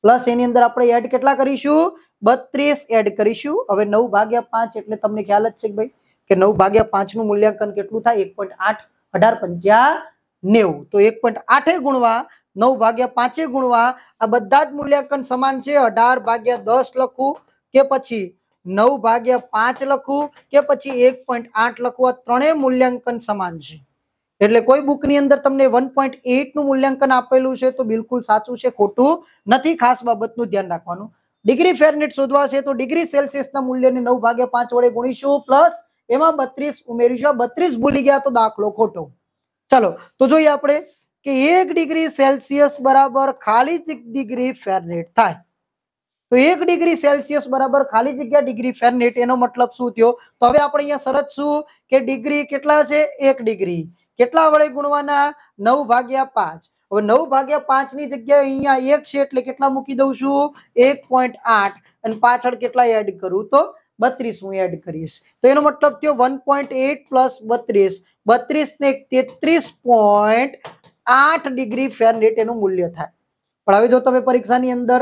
પ્લસ એની અંદર આપણે એડ કેટલા કરીશું બત્રીસ એડ કરીશું હવે નવ ભાગ્યા પાંચ એટલે તમને ખ્યાલ જ છે કે ભાઈ કે નવ ભાગ્યા પાંચનું મૂલ્યાંકન કેટલું થાય એક પોઈન્ટ આઠ અઢાર પંચા નેવું તો એક પોઈન્ટ આઠે ગુણવા નવ ભાગ્યા પાંચે ગુણવા આ બધા જ મૂલ્યાંકન સમાન છે અઢાર ભાગ્યા દસ લખું કે પછી નવ ભાગ્યા પાંચ લખું કે પછી એક પોઈન્ટ આઠ લખવું આ ત્રણેય મૂલ્યાંકન સમાન છે એટલે કોઈ બુકની અંદર તમને વન પોઈન્ટ એઇટનું મૂલ્યાંકન આપેલું છે તો બિલકુલ સાચું છે ખોટું નથી ખાસ બાબતનું ધ્યાન રાખવાનું ડિગ્રી ફેરનેટ શોધવા છે તો ડિગ્રી સેલ્સિયસના મૂલ્યને નવ ભાગ્યા પાંચ વડે ગુણીશું પ્લસ એમાં બત્રીસ ઉમેરીશું બત્રીસ ભૂલી ગયા તો દાખલો ખોટો ચાલો તો જોઈએ આપણે કે એક ડિગ્રી સેલ્સિયસ બરાબર ખાલી ડિગ્રી ફેરનેટ થાય તો એક ડિગ્રી સેલ્સિયસ બરાબર ખાલી જગ્યા ડિગ્રી ફેરનેટ એનો મતલબ શું થયો તો હવે આપણે અહીંયા શરત શું કે ડિગ્રી કેટલા છે એક ડિગ્રી કેટલા વડે ગુણવાના નવ ભાગ્યા પાંચ હવે નવ ભાગ્યા પાંચ ની જગ્યાએ અહીંયા એક છે એટલે કેટલા મૂકી દઉં છું એક પોઈન્ટ આઠ અને પાછળ કેટલા એડ કરું તો બત્રીસ હું એડ કરીશ તો એનો મતલબ થયો વન પોઈન્ટ એટ પ્લસ બત્રીસ બત્રીસ ને તેત્રીસ પોઈન્ટ આઠ ડિગ્રી ફેરનેટ એનું મૂલ્ય થાય પણ હવે જો તમે પરીક્ષાની અંદર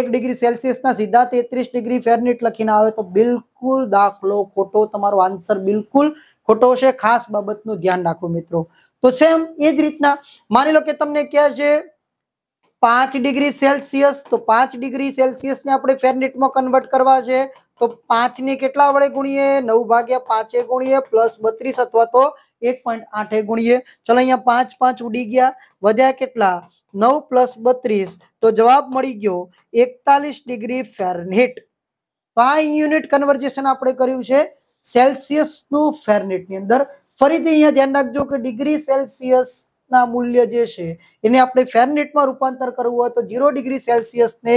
એક ડિગ્રી સેલ્સિયસના સીધા તેત્રીસ ડિગ્રી ફેરનેટ લખીને આવે તો બિલકુલ દાખલો ખોટો તમારો આન્સર બિલકુલ ખોટો છે ખાસ બાબતનું ધ્યાન રાખો મિત્રો તો સેમ એ જ રીતના માની લો કે તમને કહે છે પાંચ ડિગ્રી સેલ્સિયસ તો પાંચ ડિગ્રી સેલ્સિયસને આપણે ફેરનેટમાં કન્વર્ટ કરવા છે તો પાંચને કેટલા વડે ગુણીએ નવ ભાગ્યા પાંચે ગુણીએ પ્લસ બત્રીસ અથવા તો એક પોઈન્ટ આઠે ગુણીએ ચલો અહીંયા પાંચ પાંચ ઉડી ગયા વધ્યા કેટલા નવ પ્લસ બત્રીસ તો જવાબ મળી ગયો એકતાલીસ ડિગ્રી ફેરનેટ તો આ યુનિટ કન્વર્જેશન આપણે કર્યું છે સેલ્સિયસનું ફેરનેટની અંદર ફરીથી અહીંયા ધ્યાન રાખજો કે ડિગ્રી સેલ્સિયસના મૂલ્ય જે છે એને આપણે ફેરનેટમાં રૂપાંતર કરવું હોય તો ઝીરો ડિગ્રી સેલ્સિયસને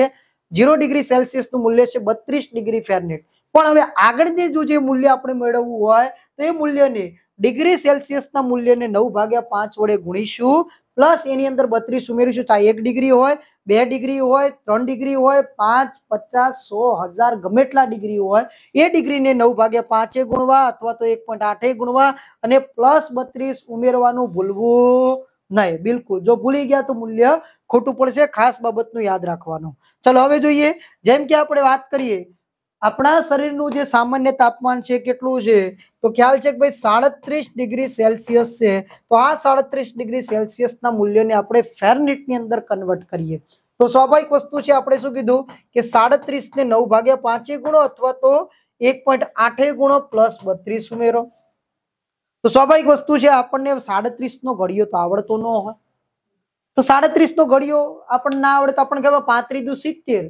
ઝીરો ડિગ્રી સેલ્સિયસનું મૂલ્ય છે બત્રીસ ડિગ્રી ફેરનેટ પણ હવે આગળની જે જો જે મૂલ્ય આપણે મેળવવું હોય તો એ મૂલ્યને ડિગ્રી સેલ્સિયસના મૂલ્યને નવ ભાગ્યા પાંચ વડે ગુણીશું પ્લસ એની અંદર બત્રીસ ઉમેરીશું ચાહે એક ડિગ્રી હોય બે ડિગ્રી હોય ત્રણ ડિગ્રી હોય પાંચ પચાસ સો હજાર ગમે એટલા ડિગ્રી હોય એ ડિગ્રીને નવ ભાગ્યા પાંચે ગુણવા અથવા તો એક પોઈન્ટ આઠે ગુણવા અને પ્લસ બત્રીસ ઉમેરવાનું ભૂલવું નહીં બિલકુલ જો ભૂલી ગયા તો મૂલ્ય ખોટું પડશે ખાસ બાબતનું યાદ રાખવાનું ચલો હવે જોઈએ જેમ કે આપણે વાત કરીએ આપણા શરીરનું જે સામાન્ય તાપમાન છે કેટલું છે તો ખ્યાલ છે કે ભાઈ સાડત્રીસ ડિગ્રી સેલ્સિયસ છે તો આ સાડત્રીસ ડિગ્રી સેલ્સિયસના મૂલ્યને આપણે ફેરનિટની અંદર કન્વર્ટ કરીએ તો સ્વાભાવિક વસ્તુ છે આપણે શું કીધું કે સાડત્રીસને નવ ભાગ્યા પાંચે ગુણો અથવા તો એક પોઈન્ટ આઠે ગુણો પ્લસ બત્રીસ ઉમેરો તો સ્વાભાવિક વસ્તુ છે આપણને સાડત્રીસનો ઘડિયો તો આવડતો ન હોય તો સાડત્રીસનો ઘડિયો આપણને ના આવડે તો આપણને કહેવાય પાંત્રીસ દુ સિત્તેર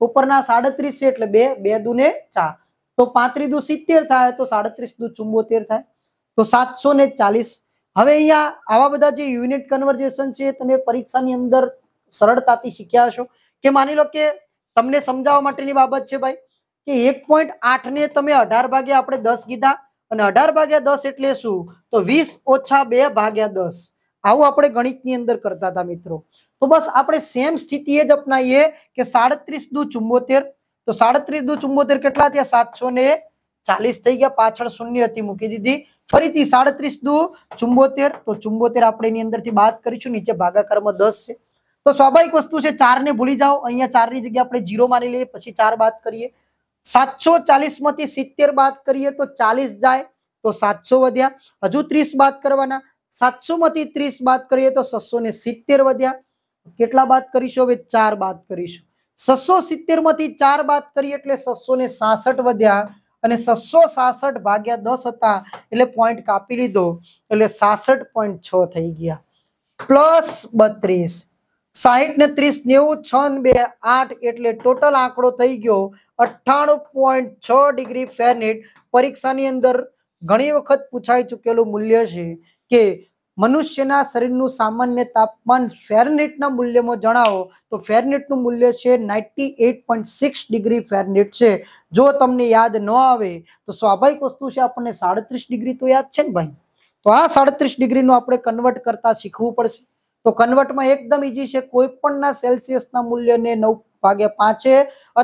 ઉપરના સાડત્રીસ છે એટલે બે બે દુ ને ચાર તો પાંત્રી દુ સિત્તેર થાય તો સાડત્રીસ દુ ચુંબોતેર થાય તો સાતસો ને ચાલીસ હવે અહીંયા આવા બધા જે યુનિટ કન્વર્જેશન છે તમે પરીક્ષાની અંદર સરળતાથી શીખ્યા હશો કે માની લો કે તમને સમજાવવા માટેની બાબત છે ભાઈ કે એક પોઈન્ટ આઠ ને તમે અઢાર ભાગ્યા આપણે દસ કીધા અને અઢાર ભાગ્યા દસ એટલે શું તો વીસ ઓછા બે ભાગ્યા દસ આવું આપણે ગણિતની અંદર કરતા હતા મિત્રો તો બસ આપણે સેમ સ્થિતિ એ જ અપનાવીએ કે સાડત્રીસ દુ ચુંબોતેર તો સાડત્રીસ દુ ચુંબોતેર કેટલા થયા સાતસો ચાલીસ થઈ ગયા પાછળ શૂન્ય હતી મૂકી દીધી ફરીથી સાડત્રીસ દુ ચુંબોતેર તો ચુંબોતેર આપણે એની અંદરથી બાદ કરીશું નીચે ભાગાકારમાં દસ છે તો સ્વાભાવિક વસ્તુ છે ચાર ને ભૂલી જાઓ અહીંયા ચાર ની જગ્યા આપણે જીરો મારી લઈએ પછી ચાર બાદ કરીએ સાતસો ચાલીસ માંથી સિત્તેર બાદ કરીએ તો ચાલીસ જાય તો સાતસો વધ્યા હજુ ત્રીસ બાદ કરવાના સાતસો માંથી ત્રીસ બાદ કરીએ તો છસો ને સિત્તેર વધ્યા કેટલા બાદ કરીશું હવે ચાર બાદ કરીશું છસો સિત્તેર માંથી ચાર બાદ કરી એટલે છસો ને સાસઠ વધ્યા અને છસો સાસઠ ભાગ્યા દસ હતા એટલે પોઈન્ટ કાપી લીધો એટલે સાસઠ પોઈન્ટ છ થઈ ગયા પ્લસ બત્રીસ સાહીઠ ને ત્રીસ નેવું છ ને બે આઠ એટલે ટોટલ આંકડો થઈ ગયો અઠ્ઠાણું પોઈન્ટ છ ડિગ્રી ફેરનેટ પરીક્ષાની અંદર ઘણી વખત પૂછાઈ ચૂકેલું મૂલ્ય છે કે મનુષ્યના શરીરનું સામાન્ય તાપમાન ફેરનેટના મૂલ્યમાં જણાવો તો ફેરનેટનું મૂલ્ય છે ninety eight point six degree Fahrenheit છે જો તમને યાદ ન આવે તો સ્વાભાવિક વસ્તુ છે આપણને સાડત્રીસ ડિગ્રી તો યાદ છે ને ભાઈ તો આ સાડત્રીસ ડિગ્રીનું આપણે કન્વર્ટ કરતા શીખવું પડશે તો કન્વર્ટમાં એકદમ ઈજી છે કોઈ પણના સેલ્સિયસના મૂલ્યને નવ ભાગ્યા પાંચે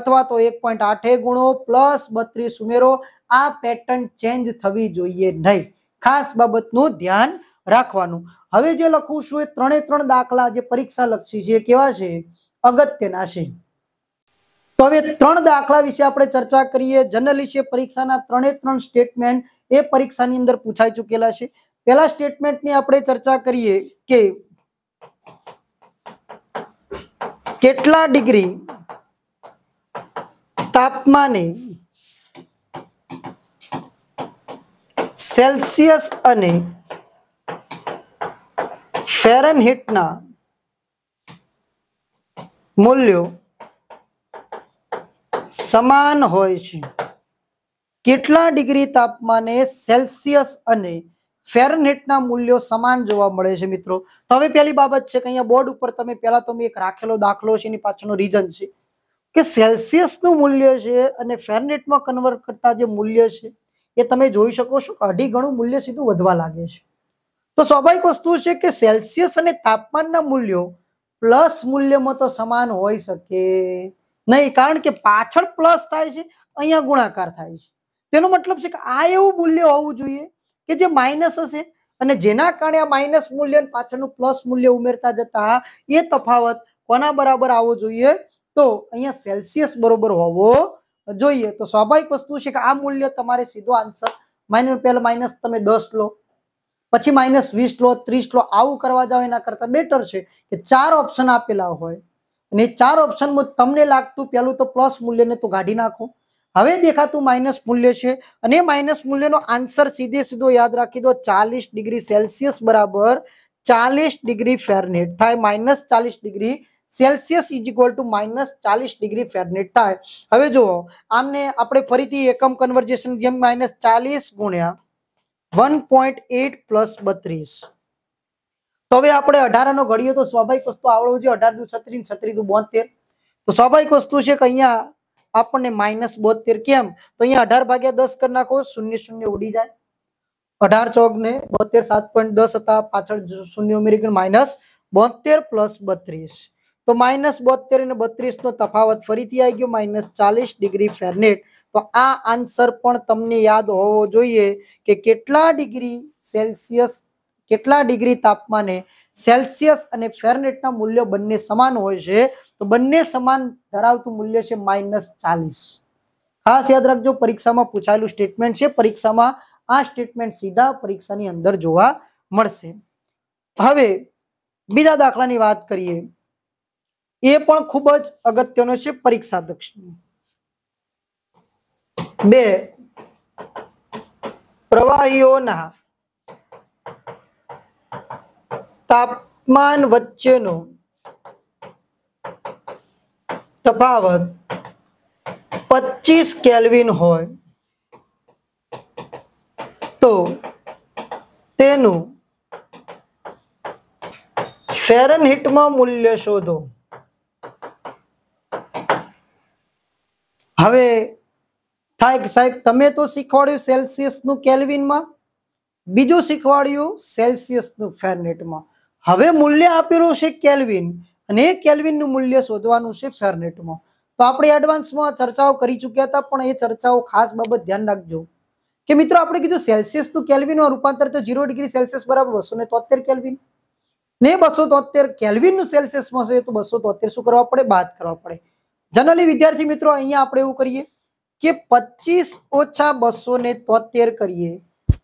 અથવા તો એક પોઈન્ટ આઠે ગુણો પ્લસ બત્રીસ ઉમેરો આ પેટર્ન ચેન્જ થવી જોઈએ નહીં ખાસ બાબતનું ધ્યાન રાખવાનું હવે જે લખું છું એ ત્રણે ત્રણ દાખલા જે પરીક્ષા લક્ષી છે કેવા છે અગત્યના છે તો હવે ત્રણ દાખલા વિશે આપણે ચર્ચા કરીએ જનરલ વિશે પરીક્ષાના ત્રણે ત્રણ સ્ટેટમેન્ટ એ પરીક્ષાની અંદર પૂછાઈ ચૂકેલા છે પહેલા ની આપણે ચર્ચા કરીએ કે કેટલા ડિગ્રી તાપમાને સેલ્સિયસ અને ફેરનહિટના મૂલ્યો સમાન હોય છે કેટલા ડિગ્રી તાપમાને સેલ્સિયસ અને ફેરનહિટના મૂલ્યો સમાન જોવા મળે છે મિત્રો તો હવે પહેલી બાબત છે કે અહીંયા બોર્ડ ઉપર તમે પહેલાં તો એક રાખેલો દાખલો છે એની પાછળનો રીઝન છે કે સેલ્સિયસનું મૂલ્ય છે અને ફેરનહીટમાં કન્વર્ટ કરતા જે મૂલ્ય છે એ તમે જોઈ શકો છો કે અઢી ગણું મૂલ્ય સીધું વધવા લાગે છે તો સ્વાભાવિક વસ્તુ છે કે સેલ્સિયસ અને તાપમાનના મૂલ્યો પ્લસ મૂલ્યમાં તો સમાન હોઈ શકે નહીં કારણ કે પાછળ પ્લસ થાય છે અહીંયા ગુણાકાર થાય છે તેનો મતલબ છે કે આ એવું મૂલ્ય હોવું જોઈએ કે જે માઇનસ હશે અને જેના કારણે આ માઇનસ મૂલ્ય પાછળનું પ્લસ મૂલ્ય ઉમેરતા જતા એ તફાવત કોના બરાબર આવવો જોઈએ તો અહીંયા સેલ્સિયસ બરોબર હોવો જોઈએ તો સ્વાભાવિક વસ્તુ છે કે આ મૂલ્ય તમારે સીધો આન્સર માઇનસ પહેલા માઇનસ તમે દસ લો પછી માઇનસ વીસ લો ત્રીસ લો આવું કરવા જાઓ એના કરતાં બેટર છે કે ચાર ઓપ્શન આપેલા હોય અને ચાર ઓપ્શનમાં તમને લાગતું પહેલું તો પ્લસ મૂલ્યને તો કાઢી નાખો હવે દેખાતું માઇનસ મૂલ્ય છે અને માઇનસ મૂલ્યનો આન્સર સીધે સીધો યાદ રાખી દો ચાલીસ ડિગ્રી સેલ્સિયસ બરાબર ચાલીસ ડિગ્રી ફેરનેટ થાય માઇનસ ચાલીસ degree Celsius is equal to minus ચાલીસ ડિગ્રી ફેરનેટ થાય હવે જુઓ આમને આપણે ફરીથી એકમ કન્વર્જેશન જેમ માઇનસ ચાલીસ ગુણ્યા વન પોઈન્ટ એટ પ્લસ બત્રીસ તો હવે આપણે અઢારનો ઘડીએ તો સ્વાભાવિક વસ્તુ આવડવું જોઈએ અઢાર દુ છત્રીસ છત્રીસ દુ બોતેર તો સ્વાભાવિક વસ્તુ છે કે અહીંયા આપણને માઇનસ બોતેર કેમ તો અહીંયા અઢાર ભાગ્યા દસ કરી નાખો શૂન્ય શૂન્ય ઉડી જાય અઢાર ચોક ને બોતેર સાત પોઈન્ટ દસ હતા પાછળ શૂન્ય ઉમેરી માઇનસ બોતેર પ્લસ બત્રીસ તો માઇનસ બોતેર અને બત્રીસનો તફાવત ફરીથી આવી ગયો માઇનસ ચાલીસ ડિગ્રી ફેરનેટ તો આ આન્સર પણ તમને યાદ હોવો જોઈએ કે કેટલા ડિગ્રી સેલ્સિયસ કેટલા ડિગ્રી તાપમાને સેલ્સિયસ અને ફેરનેટના મૂલ્યો બંને સમાન હોય છે તો બંને સમાન ધરાવતું મૂલ્ય છે માઇનસ ચાલીસ ખાસ યાદ રાખજો પરીક્ષામાં પૂછાયેલું સ્ટેટમેન્ટ છે પરીક્ષામાં આ સ્ટેટમેન્ટ સીધા પરીક્ષાની અંદર જોવા મળશે હવે બીજા દાખલાની વાત કરીએ એ પણ ખૂબ જ અગત્યનો છે પરીક્ષા દક્ષિણ બે પ્રવાહીઓના તાપમાન વચ્ચેનો તફાવત પચીસ કેલ્વિન હોય તો તેનું ફેરનહિટમાં મૂલ્ય શોધો હવે થાય સાહેબ તમે તો શીખવાડ્યું સેલ્સિયસનું કેલ્વિનમાં બીજું શીખવાડ્યું સેલ્સિયસનું ફેરનેટમાં હવે મૂલ્ય આપેલું છે કેલ્વિન અને એ કેલ્વિનનું મૂલ્ય શોધવાનું છે ફેરનેટમાં તો આપણે એડવાન્સમાં ચર્ચાઓ કરી ચૂક્યા હતા પણ એ ચર્ચાઓ ખાસ બાબત ધ્યાન રાખજો કે મિત્રો આપણે કીધું સેલ્સિયસનું કેલ્વિનમાં રૂપાંતર તો ઝીરો ડિગ્રી સેલ્સિયસ બરાબર બસો ને તોતેર કેલ્વિન ને બસો તોતેર કેલ્વિનનું સેલ્સિયસમાં છે તો બસો તોતેર શું કરવા પડે બાદ કરવા પડે જનરલી વિદ્યાર્થી મિત્રો અહીંયા આપણે એવું કરીએ કે પચીસ ઓછા બસો ને તોતેર કરીએ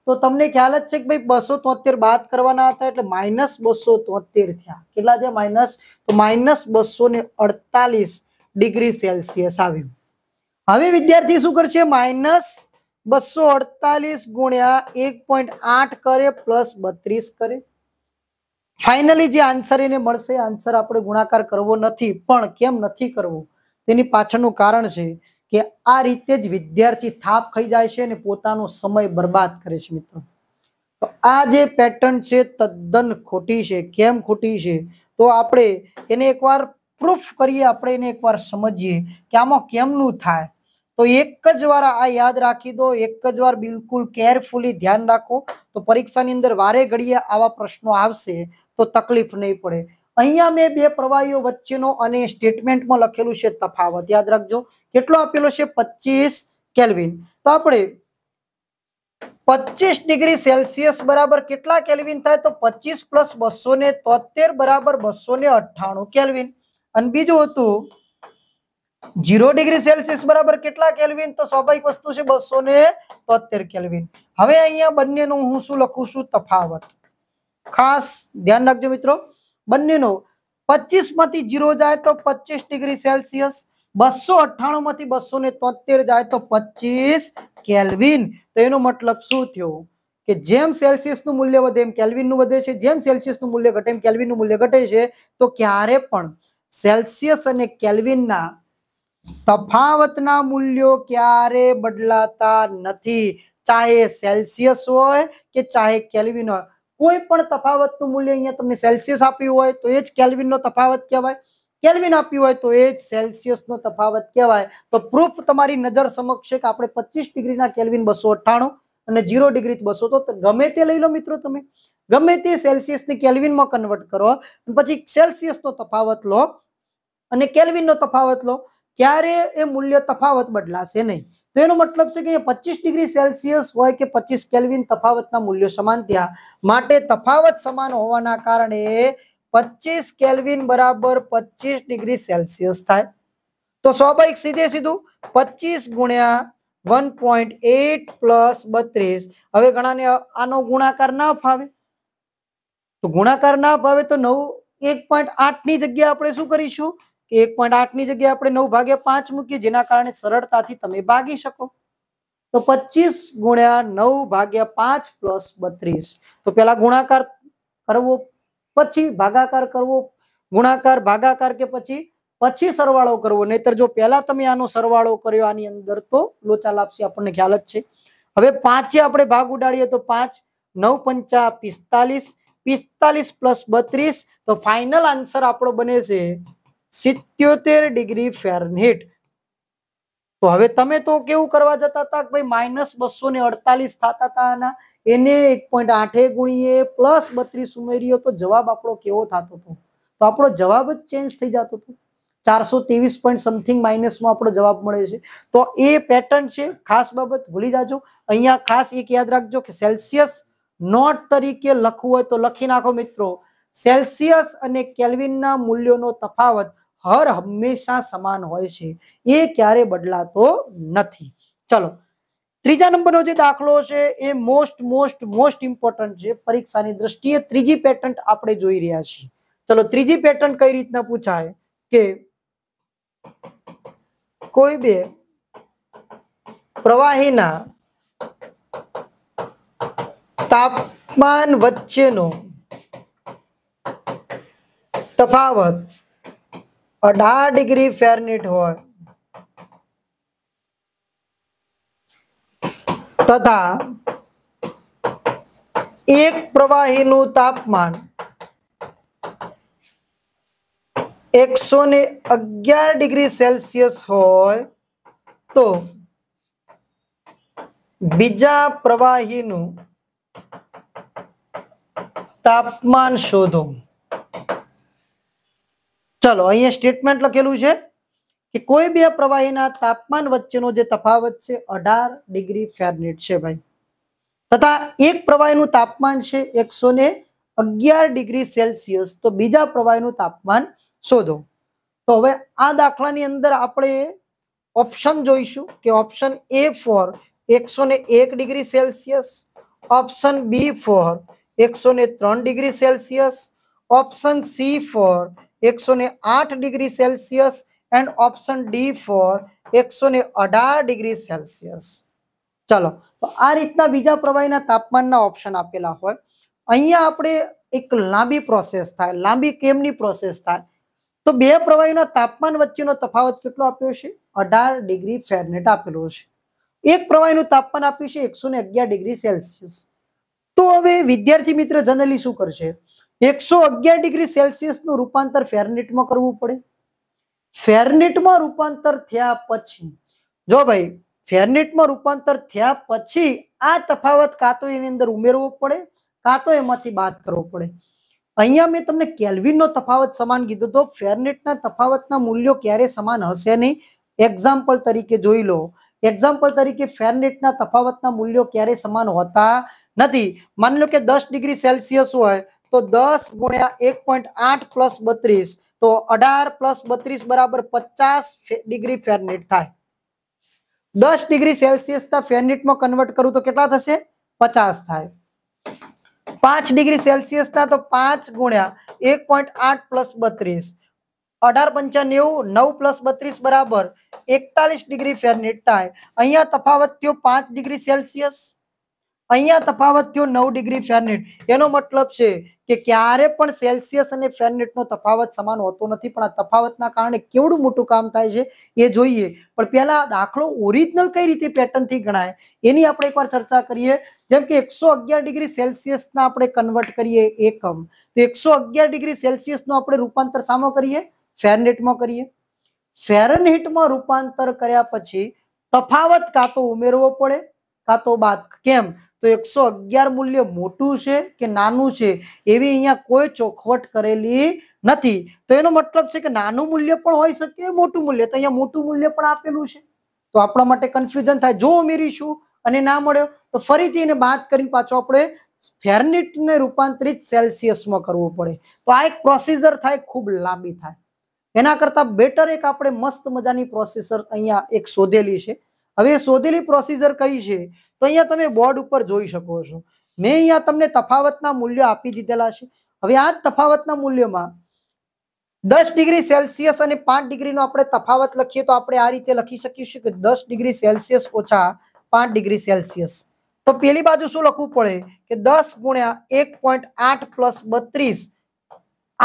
તો તમને ખ્યાલ જ છે કે ભાઈ બસો તોતેર બાદ કરવાના હતા એટલે માઇનસ બસો તોતેર થયા કેટલા થયા માઇનસ તો માઇનસ બસો ને અડતાલીસ ડિગ્રી સેલ્સિયસ આવ્યું હવે વિદ્યાર્થી શું કરશે માઇનસ બસો અડતાલીસ ગુણ્યા એક પોઈન્ટ આઠ કરે પ્લસ બત્રીસ કરે ફાઇનલી જે આન્સર એને મળશે આન્સર આપણે ગુણાકાર કરવો નથી પણ કેમ નથી કરવો તેની પાછળનું કારણ છે કે આ રીતે જ વિદ્યાર્થી થાપ ખાઈ જાય છે અને પોતાનો સમય બરબાદ કરે છે મિત્રો તો આ જે પેટર્ન છે તદ્દન ખોટી છે કેમ ખોટી છે તો આપણે એને એકવાર પ્રૂફ કરીએ આપણે એને એકવાર સમજીએ કે આમાં કેમનું થાય તો એક જ વાર આ યાદ રાખી દો એક જ વાર બિલકુલ કેરફુલી ધ્યાન રાખો તો પરીક્ષાની અંદર વારે ઘડીએ આવા પ્રશ્નો આવશે તો તકલીફ નહીં પડે અહીંયા મેં બે પ્રવાહીઓ વચ્ચેનો અને સ્ટેટમેન્ટમાં લખેલું છે તફાવત યાદ રાખજો કેટલો આપેલો છે પચીસ કેલ્વિન તો આપણે પચીસ ડિગ્રી સેલ્સિયસ બરાબર કેટલા કેલ્વિન થાય તો પચીસ પ્લસ બસો ને તોતેર બરાબર બસો ને અઠ્ઠાણું કેલ્વિન અને બીજું હતું જીરો ડિગ્રી સેલ્સિયસ બરાબર કેટલા કેલ્વિન તો સ્વાભાવિક વસ્તુ છે બસો ને તોતેર કેલ્વિન હવે અહીંયા બંનેનું હું શું લખું છું તફાવત ખાસ ધ્યાન રાખજો મિત્રો બંનેનો પચીસ માંથી જીરો જાય તો પચીસ ડિગ્રી સેલ્સિયસ બસો અઠ્ઠાણું માંથી બસો ને તોતેર જાય તો પચીસ કેલ્વિન તો એનો મતલબ શું થયો કે જેમ સેલ્સિયસનું મૂલ્ય વધે એમ કેલ્વિનનું વધે છે જેમ સેલ્સિયસનું મૂલ્ય ઘટે એમ કેલ્વિનનું મૂલ્ય ઘટે છે તો ક્યારે પણ સેલ્સિયસ અને કેલ્વિનના તફાવતના મૂલ્યો ક્યારે બદલાતા નથી ચાહે સેલ્સિયસ હોય કે ચાહે કેલ્વિન હોય કોઈ પણ તફાવતનું મૂલ્ય અહીંયા તમને સેલ્સિયસ આપ્યું હોય તો એ જ કેલ્વિનનો તફાવત કહેવાય કેલ્વિન આપ્યું હોય તો એ જ સેલ્સિયસનો તફાવત કહેવાય તો પ્રૂફ તમારી નજર સમક્ષ છે કે આપણે પચીસ ડિગ્રીના કેલ્વિન બસો અઠ્ઠાણું અને ઝીરો ડિગ્રી બસો તો ગમે તે લઈ લો મિત્રો તમે ગમે તે સેલ્સિયસને કેલ્વિનમાં કન્વર્ટ કરો પછી સેલ્સિયસનો તફાવત લો અને કેલ્વિનનો તફાવત લો ક્યારે એ મૂલ્ય તફાવત બદલાશે નહીં તો એનો મતલબ છે કે પચીસ ડિગ્રી સેલ્સિયસ હોય કે પચીસ કેલ્વિન તફાવતના મૂલ્યો સમાન થયા માટે તફાવત સમાન હોવાના કારણે પચીસ કેલ્વિન બરાબર પચીસ ડિગ્રી સેલ્સિયસ થાય તો સ્વાભાવિક સીધે સીધું પચીસ ગુણ્યા વન પોઈન્ટ એટ પ્લસ બત્રીસ હવે ઘણાને આનો ગુણાકાર ના ફાવે તો ગુણાકાર ના ફાવે તો નવ એક પોઈન્ટ આઠની જગ્યાએ આપણે શું કરીશું કે એક પોઈન્ટ આઠની જગ્યાએ આપણે નવ ભાગ્યા પાંચ મૂકીએ જેના કારણે સરળતાથી તમે ભાગી શકો તો પચીસ ગુણ્યા નવ ભાગ્યા પાંચ પ્લસ બત્રીસ તો પેલા ગુણાકાર કરવો પછી ભાગાકાર કરવો ગુણાકાર ભાગાકાર કે પછી પછી સરવાળો કરવો નહીતર જો પહેલા તમે આનો સરવાળો કર્યો આની અંદર તો લોચા લાપસી આપણને ખ્યાલ જ છે હવે પાંચે આપણે ભાગ ઉડાડીએ તો પાંચ નવ પંચા પિસ્તાલીસ પિસ્તાલીસ પ્લસ બત્રીસ તો ફાઇનલ આન્સર આપણો બને છે સિત્યોતેર ડિગ્રી ફેરનહીટ તો હવે તમે તો કેવું કરવા જતા હતા કે ભાઈ માઇનસ બસો ને અડતાલીસ થતા હતા એને એક પોઈન્ટ આઠે ગુણીએ પ્લસ બત્રીસ ઉમેરીએ તો જવાબ આપણો કેવો થતો હતો તો આપણો જવાબ જ ચેન્જ થઈ જતો હતો ચારસો ત્રેવીસ પોઈન્ટ સમથિંગ માઇનસમાં આપણો જવાબ મળે છે તો એ પેટર્ન છે ખાસ બાબત ભૂલી જાજો અહીંયા ખાસ એક યાદ રાખજો કે સેલ્સિયસ નોટ તરીકે લખવું હોય તો લખી નાખો મિત્રો સેલ્સિયસ અને કેલ્વિનના મૂલ્યોનો તફાવત હર હંમેશા સમાન હોય છે એ ક્યારે બદલાતો નથી ચલો ત્રીજા નંબરનો જે દાખલો છે એ મોસ્ટ મોસ્ટ મોસ્ટ ઇમ્પોર્ટન્ટ છે પરીક્ષાની દ્રષ્ટિએ ત્રીજી પેટન્ટ આપણે જોઈ રહ્યા છીએ ચલો ત્રીજી પેટન્ટ કઈ રીતના પૂછાય કે કોઈ બે પ્રવાહીના તાપમાન વચ્ચેનો તફાવત અઢાર ડિગ્રી ફેરનીટ હોય તથા એક પ્રવાહીનું તાપમાન એકસો ને અગિયાર ડિગ્રી સેલ્સિયસ હોય તો બીજા પ્રવાહીનું તાપમાન શોધો ચલો અહીંયા સ્ટેટમેન્ટ લખેલું છે કે કોઈ બે પ્રવાહીના તાપમાન વચ્ચેનો જે તફાવત છે અઢાર ડિગ્રી ફેરનેટ છે ભાઈ તથા એક પ્રવાહીનું તાપમાન છે એકસો અગિયાર ડિગ્રી સેલ્સિયસ તો બીજા પ્રવાહીનું તાપમાન શોધો તો હવે આ દાખલાની અંદર આપણે ઓપ્શન જોઈશું કે ઓપ્શન એ ફોર એકસો ને એક degree Celsius option B for એકસો ત્રણ degree Celsius option C for એકસો આઠ degree Celsius and option D for એકસો ને અઢાર ડિગ્રી સેલ્સિયસ ચલો તો આ રીતના બીજા પ્રવાહીના તાપમાનના ઓપ્શન આપેલા હોય અહીંયા આપણે એક લાંબી પ્રોસેસ થાય લાંબી કેમની પ્રોસેસ થાય તો બે પ્રવાહીના તાપમાન વચ્ચેનો તફાવત કેટલો આપ્યો છે અઢાર ડિગ્રી ફેરનેટ આપેલો છે એક પ્રવાહીનું તાપમાન આપ્યું છે એકસો ડિગ્રી સેલ્સિયસ તો હવે વિદ્યાર્થી મિત્ર જનરલી શું કરશે એકસો અગિયાર ડિગ્રી સેલ્સિયસનું રૂપાંતર ફેરનેટમાં કરવું પડે ફેરનેટમાં રૂપાંતર થયા પછી જો ભાઈ ફેરનેટમાં રૂપાંતર થયા પછી આ તફાવત કાં તો એની અંદર ઉમેરવો પડે કાં તો એમાંથી બાદ કરવો પડે અહીંયા મેં તમને કેલ્વિનનો તફાવત સમાન કીધો તો ફેરનેટના તફાવતના મૂલ્યો ક્યારે સમાન હશે નહીં એક્ઝામ્પલ તરીકે જોઈ લો એક્ઝામ્પલ તરીકે ફેરનેટના તફાવતના મૂલ્યો ક્યારે સમાન હોતા નથી માની લો કે દસ ડિગ્રી સેલ્સિયસ હોય તો દસ ગુણ્યા એક પોઈન્ટ આઠ પ્લસ બત્રીસ તો અઢાર પ્લસ બત્રીસ બરાબર પચાસ ડિગ્રી ફેરનેટ થાય દસ ડિગ્રી સેલ્સિયસના ફેરનેટમાં કન્વર્ટ કરું તો કેટલા થશે પચાસ થાય પાંચ ડિગ્રી સેલ્સિયસના તો પાંચ ગુણ્યા એક પોઈન્ટ આઠ પ્લસ બત્રીસ અઢાર પંચાનેવું નવ પ્લસ બત્રીસ બરાબર એકતાલીસ ડિગ્રી ફેરનેટ થાય અહીંયા તફાવત થયો પાંચ ડિગ્રી સેલ્સિયસ અહીંયા તફાવત થયો નવ ડિગ્રી ફેરનેટ એનો મતલબ છે કે ક્યારે પણ સેલ્સિયસ અને ફેરનેટનો તફાવત સમાન હોતો નથી પણ આ તફાવતના કારણે કેવડું મોટું કામ થાય છે એ જોઈએ પણ પહેલાં દાખલો ઓરિજિનલ કઈ રીતે પેટર્નથી ગણાય એની આપણે એકવાર ચર્ચા કરીએ જેમ કે એકસો ડિગ્રી સેલ્સિયસના આપણે કન્વર્ટ કરીએ એકમ તો એકસો ડિગ્રી સેલ્સિયસનું આપણે રૂપાંતર સામો કરીએ ફેરનેટમાં કરીએ ફેરનહીટમાં રૂપાંતર કર્યા પછી તફાવત કાં તો ઉમેરવો પડે કાં તો બાદ કેમ તો એકસો અગિયાર મૂલ્ય મોટું છે કે નાનું છે એવી અહીંયા કોઈ ચોખવટ કરેલી નથી તો એનો મતલબ છે કે નાનું મૂલ્ય પણ હોઈ શકે મોટું મૂલ્ય તો અહીંયા મોટું મૂલ્ય પણ આપેલું છે તો આપણા માટે કન્ફ્યુઝન થાય જો ઉમેરીશું અને ના મળ્યો તો ફરીથી એને બાદ કરી પાછો આપણે ફેરનિટને રૂપાંતરિત સેલ્સિયસમાં કરવું પડે તો આ એક પ્રોસીજર થાય ખૂબ લાંબી થાય એના કરતાં બેટર એક આપણે મસ્ત મજાની પ્રોસેસર અહીંયા એક શોધેલી છે હવે શોધેલી પ્રોસીજર કઈ છે તો અહીંયા તમે બોર્ડ ઉપર જોઈ શકો છો મેં અહીંયા તમને તફાવતના મૂલ્યો આપી દીધેલા છે હવે આ તફાવતના મૂલ્યોમાં દસ ડિગ્રી સેલ્સિયસ અને પાંચ ડિગ્રીનો આપણે તફાવત લખીએ તો આપણે આ રીતે લખી શકીશું કે દસ ડિગ્રી સેલ્સિયસ ઓછા પાંચ ડિગ્રી સેલ્સિયસ તો પેલી બાજુ શું લખવું પડે કે દસ ગુણ્યા એક પોઈન્ટ આઠ પ્લસ બત્રીસ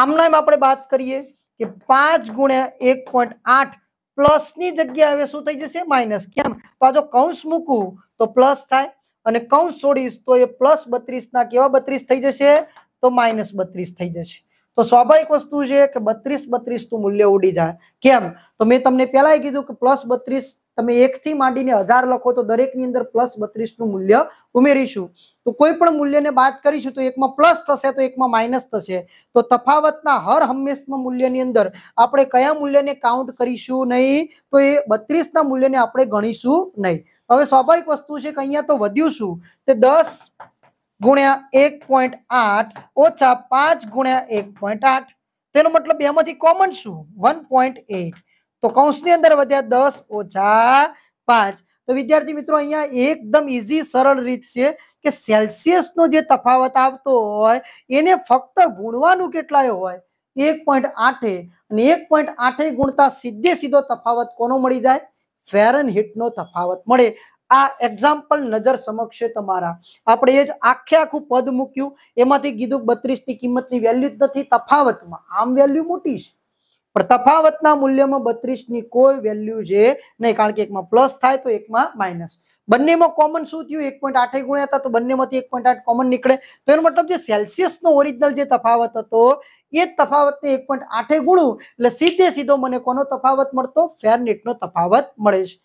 આમના એમ આપણે વાત કરીએ કે પાંચ ગુણ્યા એક પોઈન્ટ આઠ પ્લસની જગ્યા હવે શું થઈ જશે માઇનસ કેમ તો આ જો કૌંસ મૂકું તો પ્લસ થાય અને કૌંસ છોડીશ તો એ પ્લસ બત્રીસના કેવા બત્રીસ થઈ જશે તો માઇનસ બત્રીસ થઈ જશે તો સ્વાભાવિક વસ્તુ છે કે બત્રીસ બત્રીસનું મૂલ્ય ઉડી જાય કેમ તો મેં તમને પહેલાં કીધું કે પ્લસ બત્રીસ તમે એકથી માંડીને હજાર લખો તો દરેકની અંદર પ્લસ બત્રીસનું મૂલ્ય ઉમેરીશું તો કોઈ પણ મૂલ્યને બાદ કરીશું તો એકમાં પ્લસ થશે તો એકમાં માઇનસ થશે તો તફાવતના હર હંમેશમાં મૂલ્યની અંદર આપણે કયા મૂલ્યને કાઉન્ટ કરીશું નહીં તો એ બત્રીસના મૂલ્યને આપણે ગણીશું નહીં હવે સ્વાભાવિક વસ્તુ છે કે અહીંયા તો વધ્યું શું તે દસ ગુણ્યા એક પોઈન્ટ આઠ ઓછા પાંચ ગુણ્યા એક પોઈન્ટ આઠ તેનો મતલબ એમાંથી કોમન શું વન પોઈન્ટ એટ તો કૌંસની અંદર વધ્યા દસ ઓછા પાંચ તો વિદ્યાર્થી મિત્રો અહીંયા એકદમ ઇઝી સરળ રીત છે કે સેલ્સિયસનો જે તફાવત આવતો હોય એને ફક્ત ગુણવાનું કેટલાય હોય એક પોઈન્ટ આઠે અને એક પોઈન્ટ આઠે ગુણતા સીધે સીધો તફાવત કોનો મળી જાય ફેરન હિટનો તફાવત મળે આ એક્ઝામ્પલ નજર સમક્ષ છે તમારા આપણે એ જ આખે આખું પદ મૂક્યું એમાંથી કીધું બત્રીસની કિંમતની વેલ્યુ જ નથી તફાવતમાં આમ વેલ્યુ મોટી છે પણ તફાવતના મૂલ્યમાં બત્રીસની કોઈ વેલ્યુ છે નહીં કારણ કે એકમાં પ્લસ થાય તો એકમાં માઇનસ બંનેમાં કોમન શું થયું એક પોઈન્ટ આઠે ગુણ્યા હતા તો બંનેમાંથી એક પોઈન્ટ આઠ કોમન નીકળે તો એનો મતલબ જે સેલ્સિયસનો ઓરિજિનલ જે તફાવત હતો એ જ તફાવતને એક પોઈન્ટ આઠે ગુણું એટલે સીધે સીધો મને કોનો તફાવત મળતો ફેરનેટનો તફાવત મળે છે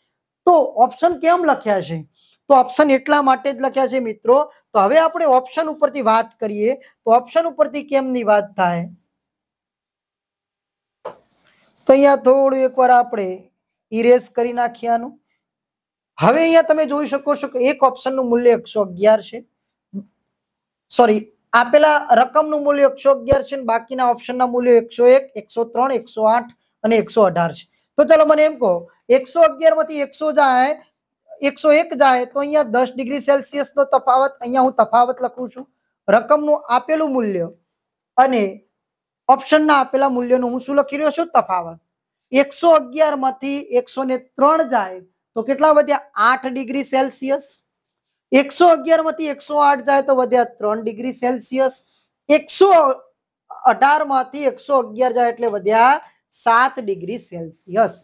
તો ઓપ્શન કેમ લખ્યા છે તો ઓપ્શન એટલા માટે જ લખ્યા છે મિત્રો તો હવે આપણે ઓપ્શન ઉપરથી વાત કરીએ તો ઓપ્શન ઉપરથી કેમની વાત થાય તો અહીંયા થોડું એકવાર આપણે ઇરેઝ કરી નાખીએ આનું હવે અહીંયા તમે જોઈ શકો છો કે એક ઓપ્શનનું મૂલ્ય એકસો અગિયાર છે સોરી આપેલા રકમનું મૂલ્ય એકસો અગિયાર છે બાકીના ઓપ્શનના મૂલ્ય એકસો એક એકસો ત્રણ એકસો આઠ અને એકસો અઢાર છે તો ચાલો મને એમ કહો એકસો અગિયાર માંથી એકસો જાય એકસો એક જાય તો અહીંયા દસ ડિગ્રી સેલ્સિયસનો તફાવત અહીંયા હું તફાવત લખું છું રકમનું આપેલું મૂલ્ય અને ઓપ્શનના આપેલા મૂલ્યનો હું શું લખી રહ્યો છું તફાવત એકસો અગિયાર માંથી એકસો ને ત્રણ જાય તો કેટલા વધ્યા આઠ ડિગ્રી સેલ્સિયસ એકસો અગિયાર માંથી એકસો આઠ જાય તો વધ્યા ત્રણ ડિગ્રી સેલ્સિયસ એકસો અઢાર માંથી એકસો અગિયાર જાય એટલે વધ્યા સાત ડિગ્રી સેલ્સિયસ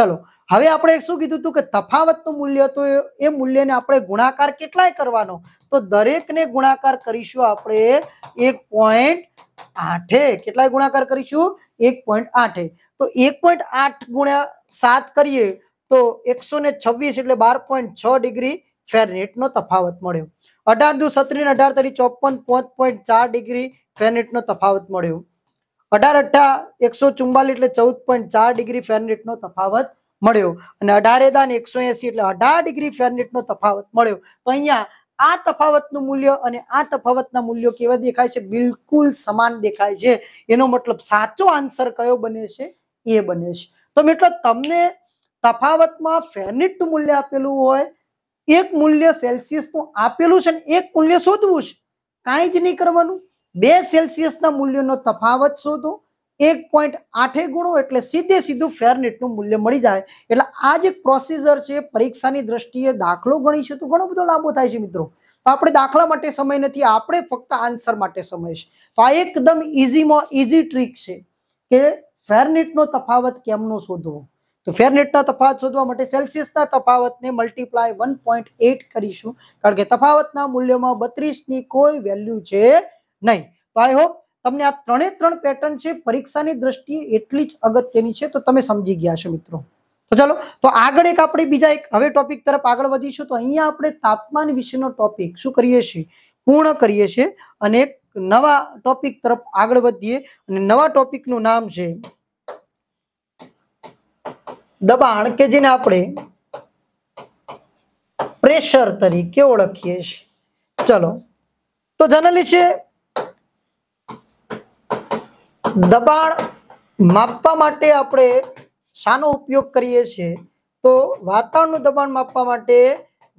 ચલો હવે આપણે શું કીધું હતું કે તફાવતનું મૂલ્ય તો એ મૂલ્યને આપણે ગુણાકાર કેટલાય કરવાનો તો દરેકને ગુણાકાર કરીશું આપણે એક પોઈન્ટ આઠે કેટલાય ગુણાકાર કરીશું એક પોઈન્ટ આઠે તો એક પોઈન્ટ આઠ ગુણ્યા સાત કરીએ તો એકસો ને છવ્વીસ એટલે બાર પોઈન્ટ છ ડિગ્રી ફેરનેટનો તફાવત મળ્યો અઢાર દુ સત્રી ને અઢાર તરી ચોપન પાંચ પોઈન્ટ ચાર ડિગ્રી ફેરનેટનો તફાવત મળ્યો અઢાર અઠ્ઠા એકસો ચુમ્બાલીસ એટલે ચૌદ પોઈન્ટ ચાર ડિગ્રી ફેરનેટનો તફાવત મળ્યો અને અઢારે દાન એકસો એસી એટલે અઢાર ડિગ્રી ફેરનેટનો તફાવત મળ્યો તો અહીંયા આ તફાવતનું મૂલ્ય અને આ તફાવતના મૂલ્યો કેવા દેખાય છે બિલકુલ સમાન દેખાય છે એનો મતલબ સાચો આન્સર કયો બને છે એ બને છે તો મિત્રો તમને તફાવતમાં ફેરનેટનું મૂલ્ય આપેલું હોય એક મૂલ્ય સેલ્સિયસનું આપેલું છે ને એક મૂલ્ય શોધવું છે કાંઈ જ નહીં કરવાનું બે સેલ્સિયસના મૂલ્યનો તફાવત શોધો એક પોઈન્ટ આઠે ગુણો એટલે સીધે સીધું ફેરનેટનું મૂલ્ય મળી જાય એટલે આ જે પ્રોસીજર છે પરીક્ષાની દ્રષ્ટિએ દાખલો ગણીશું તો ઘણો બધો લાંબો થાય છે મિત્રો તો આપણે દાખલા માટે સમય નથી આપણે ફક્ત આન્સર માટે સમય છે તો આ એકદમ ઇઝીમાં ઇઝી ટ્રીક છે કે ફેરનેટનો તફાવત કેમનો શોધવો તો ફેરનેટના તફાવત શોધવા માટે સેલ્સિયસના તફાવતને મલ્ટીપ્લાય વન પોઈન્ટ એટ કરીશું કારણ કે તફાવતના મૂલ્યમાં બત્રીસની કોઈ વેલ્યુ છે નહીં તો આઈ હોપ તમને આ ત્રણે ત્રણ પેટર્ન છે પરીક્ષાની દ્રષ્ટિએ એટલી જ અગત્યની છે તો તમે સમજી ગયા છો મિત્રો તો ચાલો તો આગળ એક આપણે બીજા એક હવે ટોપિક તરફ આગળ વધીશું તો અહીંયા આપણે તાપમાન વિશેનો ટોપિક શું કરીએ છીએ પૂર્ણ કરીએ છીએ અને એક નવા ટોપિક તરફ આગળ વધીએ અને નવા ટોપિકનું નામ છે દબાણ કે જેને આપણે પ્રેશર તરીકે ઓળખીએ છીએ ચલો તો જનરલી છે દબાણ માપવા માટે આપણે શાનો ઉપયોગ કરીએ છીએ તો વાતાવરણનું દબાણ માપવા માટે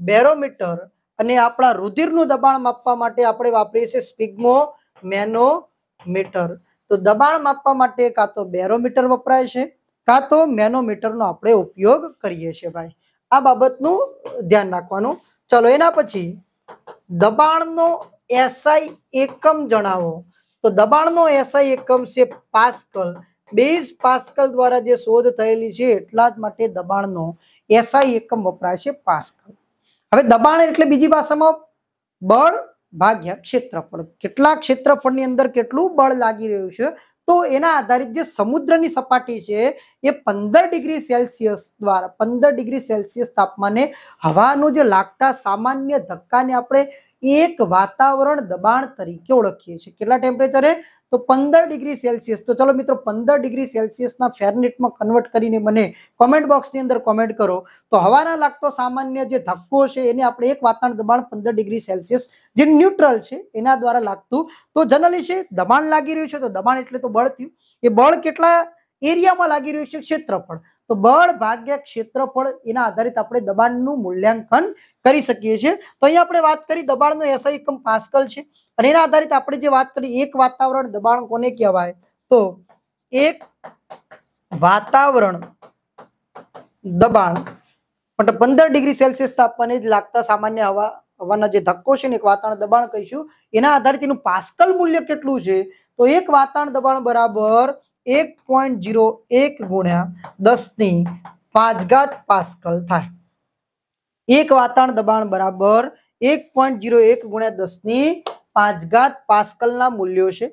બેરોમીટર અને આપણા રુધિરનું દબાણ માપવા માટે આપણે વાપરીએ છીએ સ્પિગ્મો મેનોમીટર તો દબાણ માપવા માટે કાં તો બેરોમીટર વપરાય છે કાં તો મેનોમીટરનો આપણે ઉપયોગ કરીએ છીએ ભાઈ આ બાબતનું ધ્યાન રાખવાનું ચલો એના પછી દબાણનો એસઆઈ એકમ જણાવો તો દબાણનો એસઆઈ એકમ છે પાસ્કલ બેઝ પાસ્કલ દ્વારા જે શોધ થયેલી છે એટલા જ માટે દબાણનો એસઆઈ એકમ વપરાય છે પાસ્કલ હવે દબાણ એટલે બીજી ભાષામાં બળ ભાગ્યા ક્ષેત્રફળ કેટલા ક્ષેત્રફળની અંદર કેટલું બળ લાગી રહ્યું છે તો એના આધારિત જે સમુદ્રની સપાટી છે એ પંદર ડિગ્રી સેલ્સિયસ દ્વારા પંદર ડિગ્રી સેલ્સિયસ તાપમાને હવાનું જે લાગતા સામાન્ય ધક્કાને આપણે એક વાતાવરણ દબાણ તરીકે ઓળખીએ છીએ કેટલા ટેમ્પરેચરે તો પંદર ડિગ્રી સેલ્સિયસ તો ચલો મિત્રો પંદર ડિગ્રી સેલ્સિયસના ફેરનેટમાં કન્વર્ટ કરીને મને કોમેન્ટ બોક્સની અંદર કોમેન્ટ કરો તો હવાના લાગતો સામાન્ય જે ધક્કો છે એને આપણે એક વાતાવરણ દબાણ પંદર ડિગ્રી સેલ્સિયસ જે ન્યુટ્રલ છે એના દ્વારા લાગતું તો જનરલી છે દબાણ લાગી રહ્યું છે તો દબાણ એટલે તો બળ થયું એ બળ કેટલા એરિયામાં લાગી રહ્યું છે ક્ષેત્રફળ તો બળ ભાગ્યા ક્ષેત્રફળ એના આધારિત આપણે દબાણનું મૂલ્યાંકન કરી શકીએ છીએ તો અહીંયા આપણે વાત કરી દબાણનો એસઆઈ એકમ પાસ્કલ છે અને એના આધારિત આપણે જે વાત કરી એક વાતાવરણ દબાણ કોને કહેવાય તો એક વાતાવરણ દબાણ પણ પંદર ડિગ્રી સેલ્સિયસ તાપમાને જ લાગતા સામાન્ય હવા હવાના જે ધક્કો છે ને એક વાતાવરણ દબાણ કહીશું એના આધારિત એનું પાસ્કલ મૂલ્ય કેટલું છે તો એક વાતાવરણ દબાણ બરાબર એક પોઈન્ટ જીરો એક ગુણ્યા દસની પાંચગાત પાસ્કલ થાય એક વાતાવરણ દબાણ બરાબર એક પોઈન્ટ જીરો એક ગુણ્યા દસની પાંચઘાત પાસ્કલના મૂલ્યો છે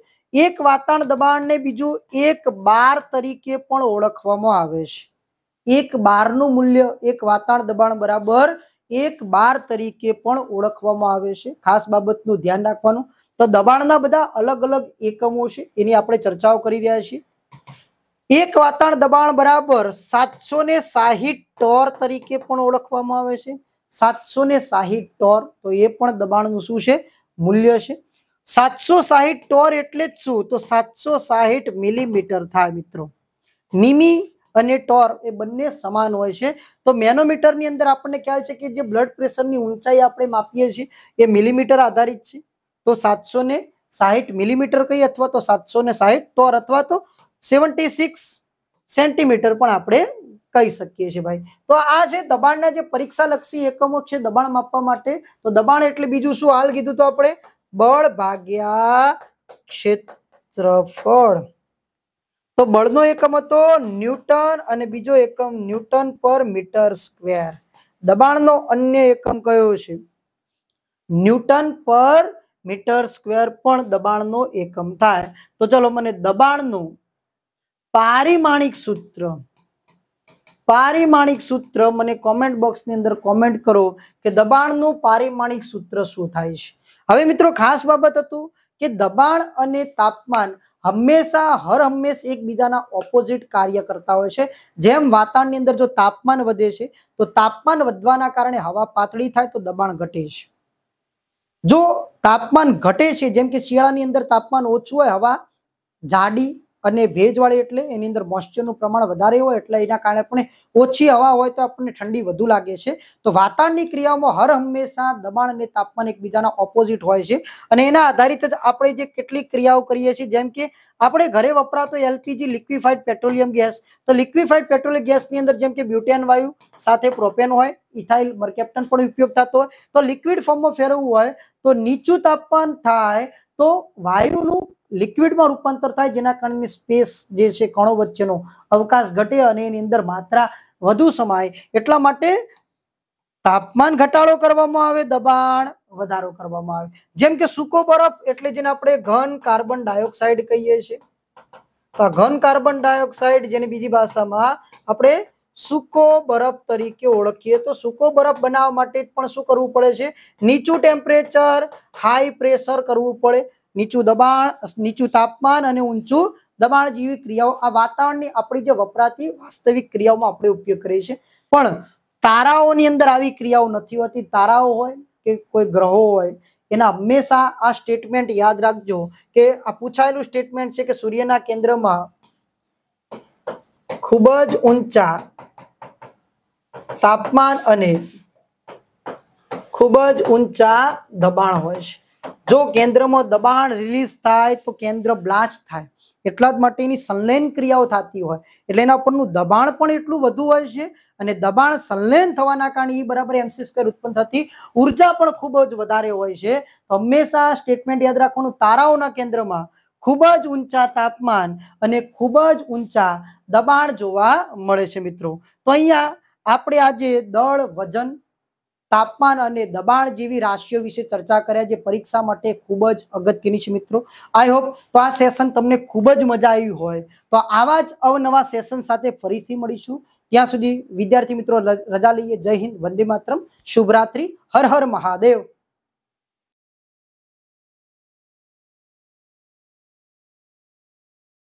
એક વાતાવરણ દબાણને બીજું એક બાર તરીકે પણ ઓળખવામાં આવે છે એક બારનું મૂલ્ય એક વાતાવરણ દબાણ બરાબર એક બાર તરીકે પણ ઓળખવામાં આવે છે ખાસ બાબતનું ધ્યાન રાખવાનું તો દબાણના બધા અલગ અલગ એકમો છે એની આપણે ચર્ચાઓ કરી રહ્યા છીએ એક વાતાવરણ દબાણ બરાબર સાતસો ને સાહીઠ ટોર તરીકે પણ ઓળખવામાં આવે છે સાતસો ને સાહીઠ ટોર તો એ પણ દબાણનું શું છે મૂલ્ય છે સાતસો સાહીઠ ટોર એટલે જ શું તો સાતસો સાહીઠ મિલીમીટર થાય મિત્રો મીમી અને ટોર એ બંને સમાન હોય છે તો મેનોમીટરની અંદર આપણને ખ્યાલ છે કે જે બ્લડ પ્રેશરની ઊંચાઈ આપણે માપીએ છીએ એ મિલીમીટર આધારિત છે તો સાતસો ને સાહીઠ મિલીમીટર કઈ અથવા તો સાતસો ને સાહીઠ ટોર અથવા તો સેવન્ટી સિક્સ સેન્ટીમીટર પણ આપણે કહી શકીએ છીએ ભાઈ તો આ જે દબાણના જે પરીક્ષાલક્ષી એકમો છે દબાણ માપવા માટે તો દબાણ એટલે બીજું શું હાલ કીધું તો આપણે બળ ભાગ્યા ક્ષેત્રફળ તો બળનો એકમ હતો ન્યૂટન અને બીજો એકમ ન્યૂટન પર મીટર સ્ક્વેર દબાણનો અન્ય એકમ કયો છે ન્યૂટન પર મીટર સ્ક્વેર પણ દબાણનો એકમ થાય તો ચલો મને દબાણનું પારિમાણિક સૂત્ર પારિમાણિક સૂત્ર મને કોમેન્ટ બોક્સની અંદર કોમેન્ટ કરો કે દબાણનું પારિમાણિક સૂત્ર શું થાય છે હવે મિત્રો ખાસ બાબત હતું કે દબાણ અને તાપમાન હંમેશા હર હંમેશ એકબીજાના ઓપોઝિટ કાર્ય કરતા હોય છે જેમ વાતાવરણની અંદર જો તાપમાન વધે છે તો તાપમાન વધવાના કારણે હવા પાતળી થાય તો દબાણ ઘટે છે જો તાપમાન ઘટે છે જેમ કે શિયાળાની અંદર તાપમાન ઓછું હોય હવા જાડી અને ભેજવાળી એટલે એની અંદર મોઇશ્ચરનું પ્રમાણ વધારે હોય એટલે એના કારણે પણ ઓછી હવા હોય તો આપણને ઠંડી વધુ લાગે છે તો વાતાવરણની ક્રિયાઓમાં હર હંમેશા દબાણ અને તાપમાન એકબીજાના ઓપોઝિટ હોય છે અને એના આધારિત જ આપણે જે કેટલીક ક્રિયાઓ કરીએ છીએ જેમ કે આપણે ઘરે વપરાતો એલપીજી લિક્વિફાઈડ પેટ્રોલિયમ ગેસ તો લિક્વિફાઈડ પેટ્રોલિયમ ગેસની અંદર જેમ કે બ્યુટેન વાયુ સાથે પ્રોપેન હોય ઇથાઇલ મર્કેપ્ટન પણ ઉપયોગ થતો હોય તો લિક્વિડ ફોર્મમાં ફેરવવું હોય તો નીચું તાપમાન થાય તો વાયુનું લિક્વિડમાં રૂપાંતર થાય જેના કારણે સ્પેસ જે છે કણો વચ્ચેનો અવકાશ ઘટે અને એની અંદર માત્રા વધુ સમાય એટલા માટે તાપમાન ઘટાડો કરવામાં આવે દબાણ વધારો કરવામાં આવે જેમ કે સૂકો બરફ એટલે જેને આપણે ઘન કાર્બન ડાયોક્સાઇડ કહીએ છીએ તો આ ઘન કાર્બન ડાયોક્સાઇડ જેને બીજી ભાષામાં આપણે સૂકો બરફ તરીકે ઓળખીએ તો સૂકો બરફ બનાવવા માટે પણ શું કરવું પડે છે નીચું ટેમ્પરેચર હાઈ પ્રેશર કરવું પડે નીચું દબાણ નીચું તાપમાન અને ઊંચું દબાણ જેવી ક્રિયાઓ આ વાતાવરણની આપણી જે વપરાતી વાસ્તવિક ક્રિયાઓમાં આપણે ઉપયોગ કરીએ છીએ પણ તારાઓની અંદર આવી ક્રિયાઓ નથી હોતી તારાઓ હોય કે કોઈ ગ્રહો હોય એના હંમેશા આ સ્ટેટમેન્ટ યાદ રાખજો કે આ પૂછાયેલું સ્ટેટમેન્ટ છે કે સૂર્યના કેન્દ્રમાં ખૂબ જ ઊંચા તાપમાન અને ખૂબ જ ઊંચા દબાણ હોય છે જો કેન્દ્રમાં દબાણ રિલીઝ થાય તો કેન્દ્ર બ્લાસ્ટ થાય એટલા જ માટેની સંલેન ક્રિયાઓ થતી હોય એટલે એના પરનું દબાણ પણ એટલું વધુ હોય છે અને દબાણ સંલયન થવાના કારણે એ બરાબર એમસી સ્ક્વેર ઉત્પન્ન થતી ઉર્જા પણ ખૂબ જ વધારે હોય છે હંમેશા સ્ટેટમેન્ટ યાદ રાખવાનું તારાઓના કેન્દ્રમાં ખૂબ જ ઊંચા તાપમાન અને ખૂબ જ ઊંચા દબાણ જોવા મળે છે મિત્રો તો અહીંયા આપણે આજે દળ વજન તાપમાન અને દબાણ જેવી રાશિઓ વિશે ચર્ચા કર્યા જે પરીક્ષા માટે ખૂબ જ અગત્યની છે મિત્રો આઈ હોપ તો આ સેશન તમને ખૂબ જ મજા આવી હોય તો આવા જ અવનવા સેશન સાથે ફરીથી મળીશું ત્યાં સુધી વિદ્યાર્થી મિત્રો રજા લઈએ જય હિન્દ વંદે માતરમ શુભરાત્રી હર હર મહાદેવ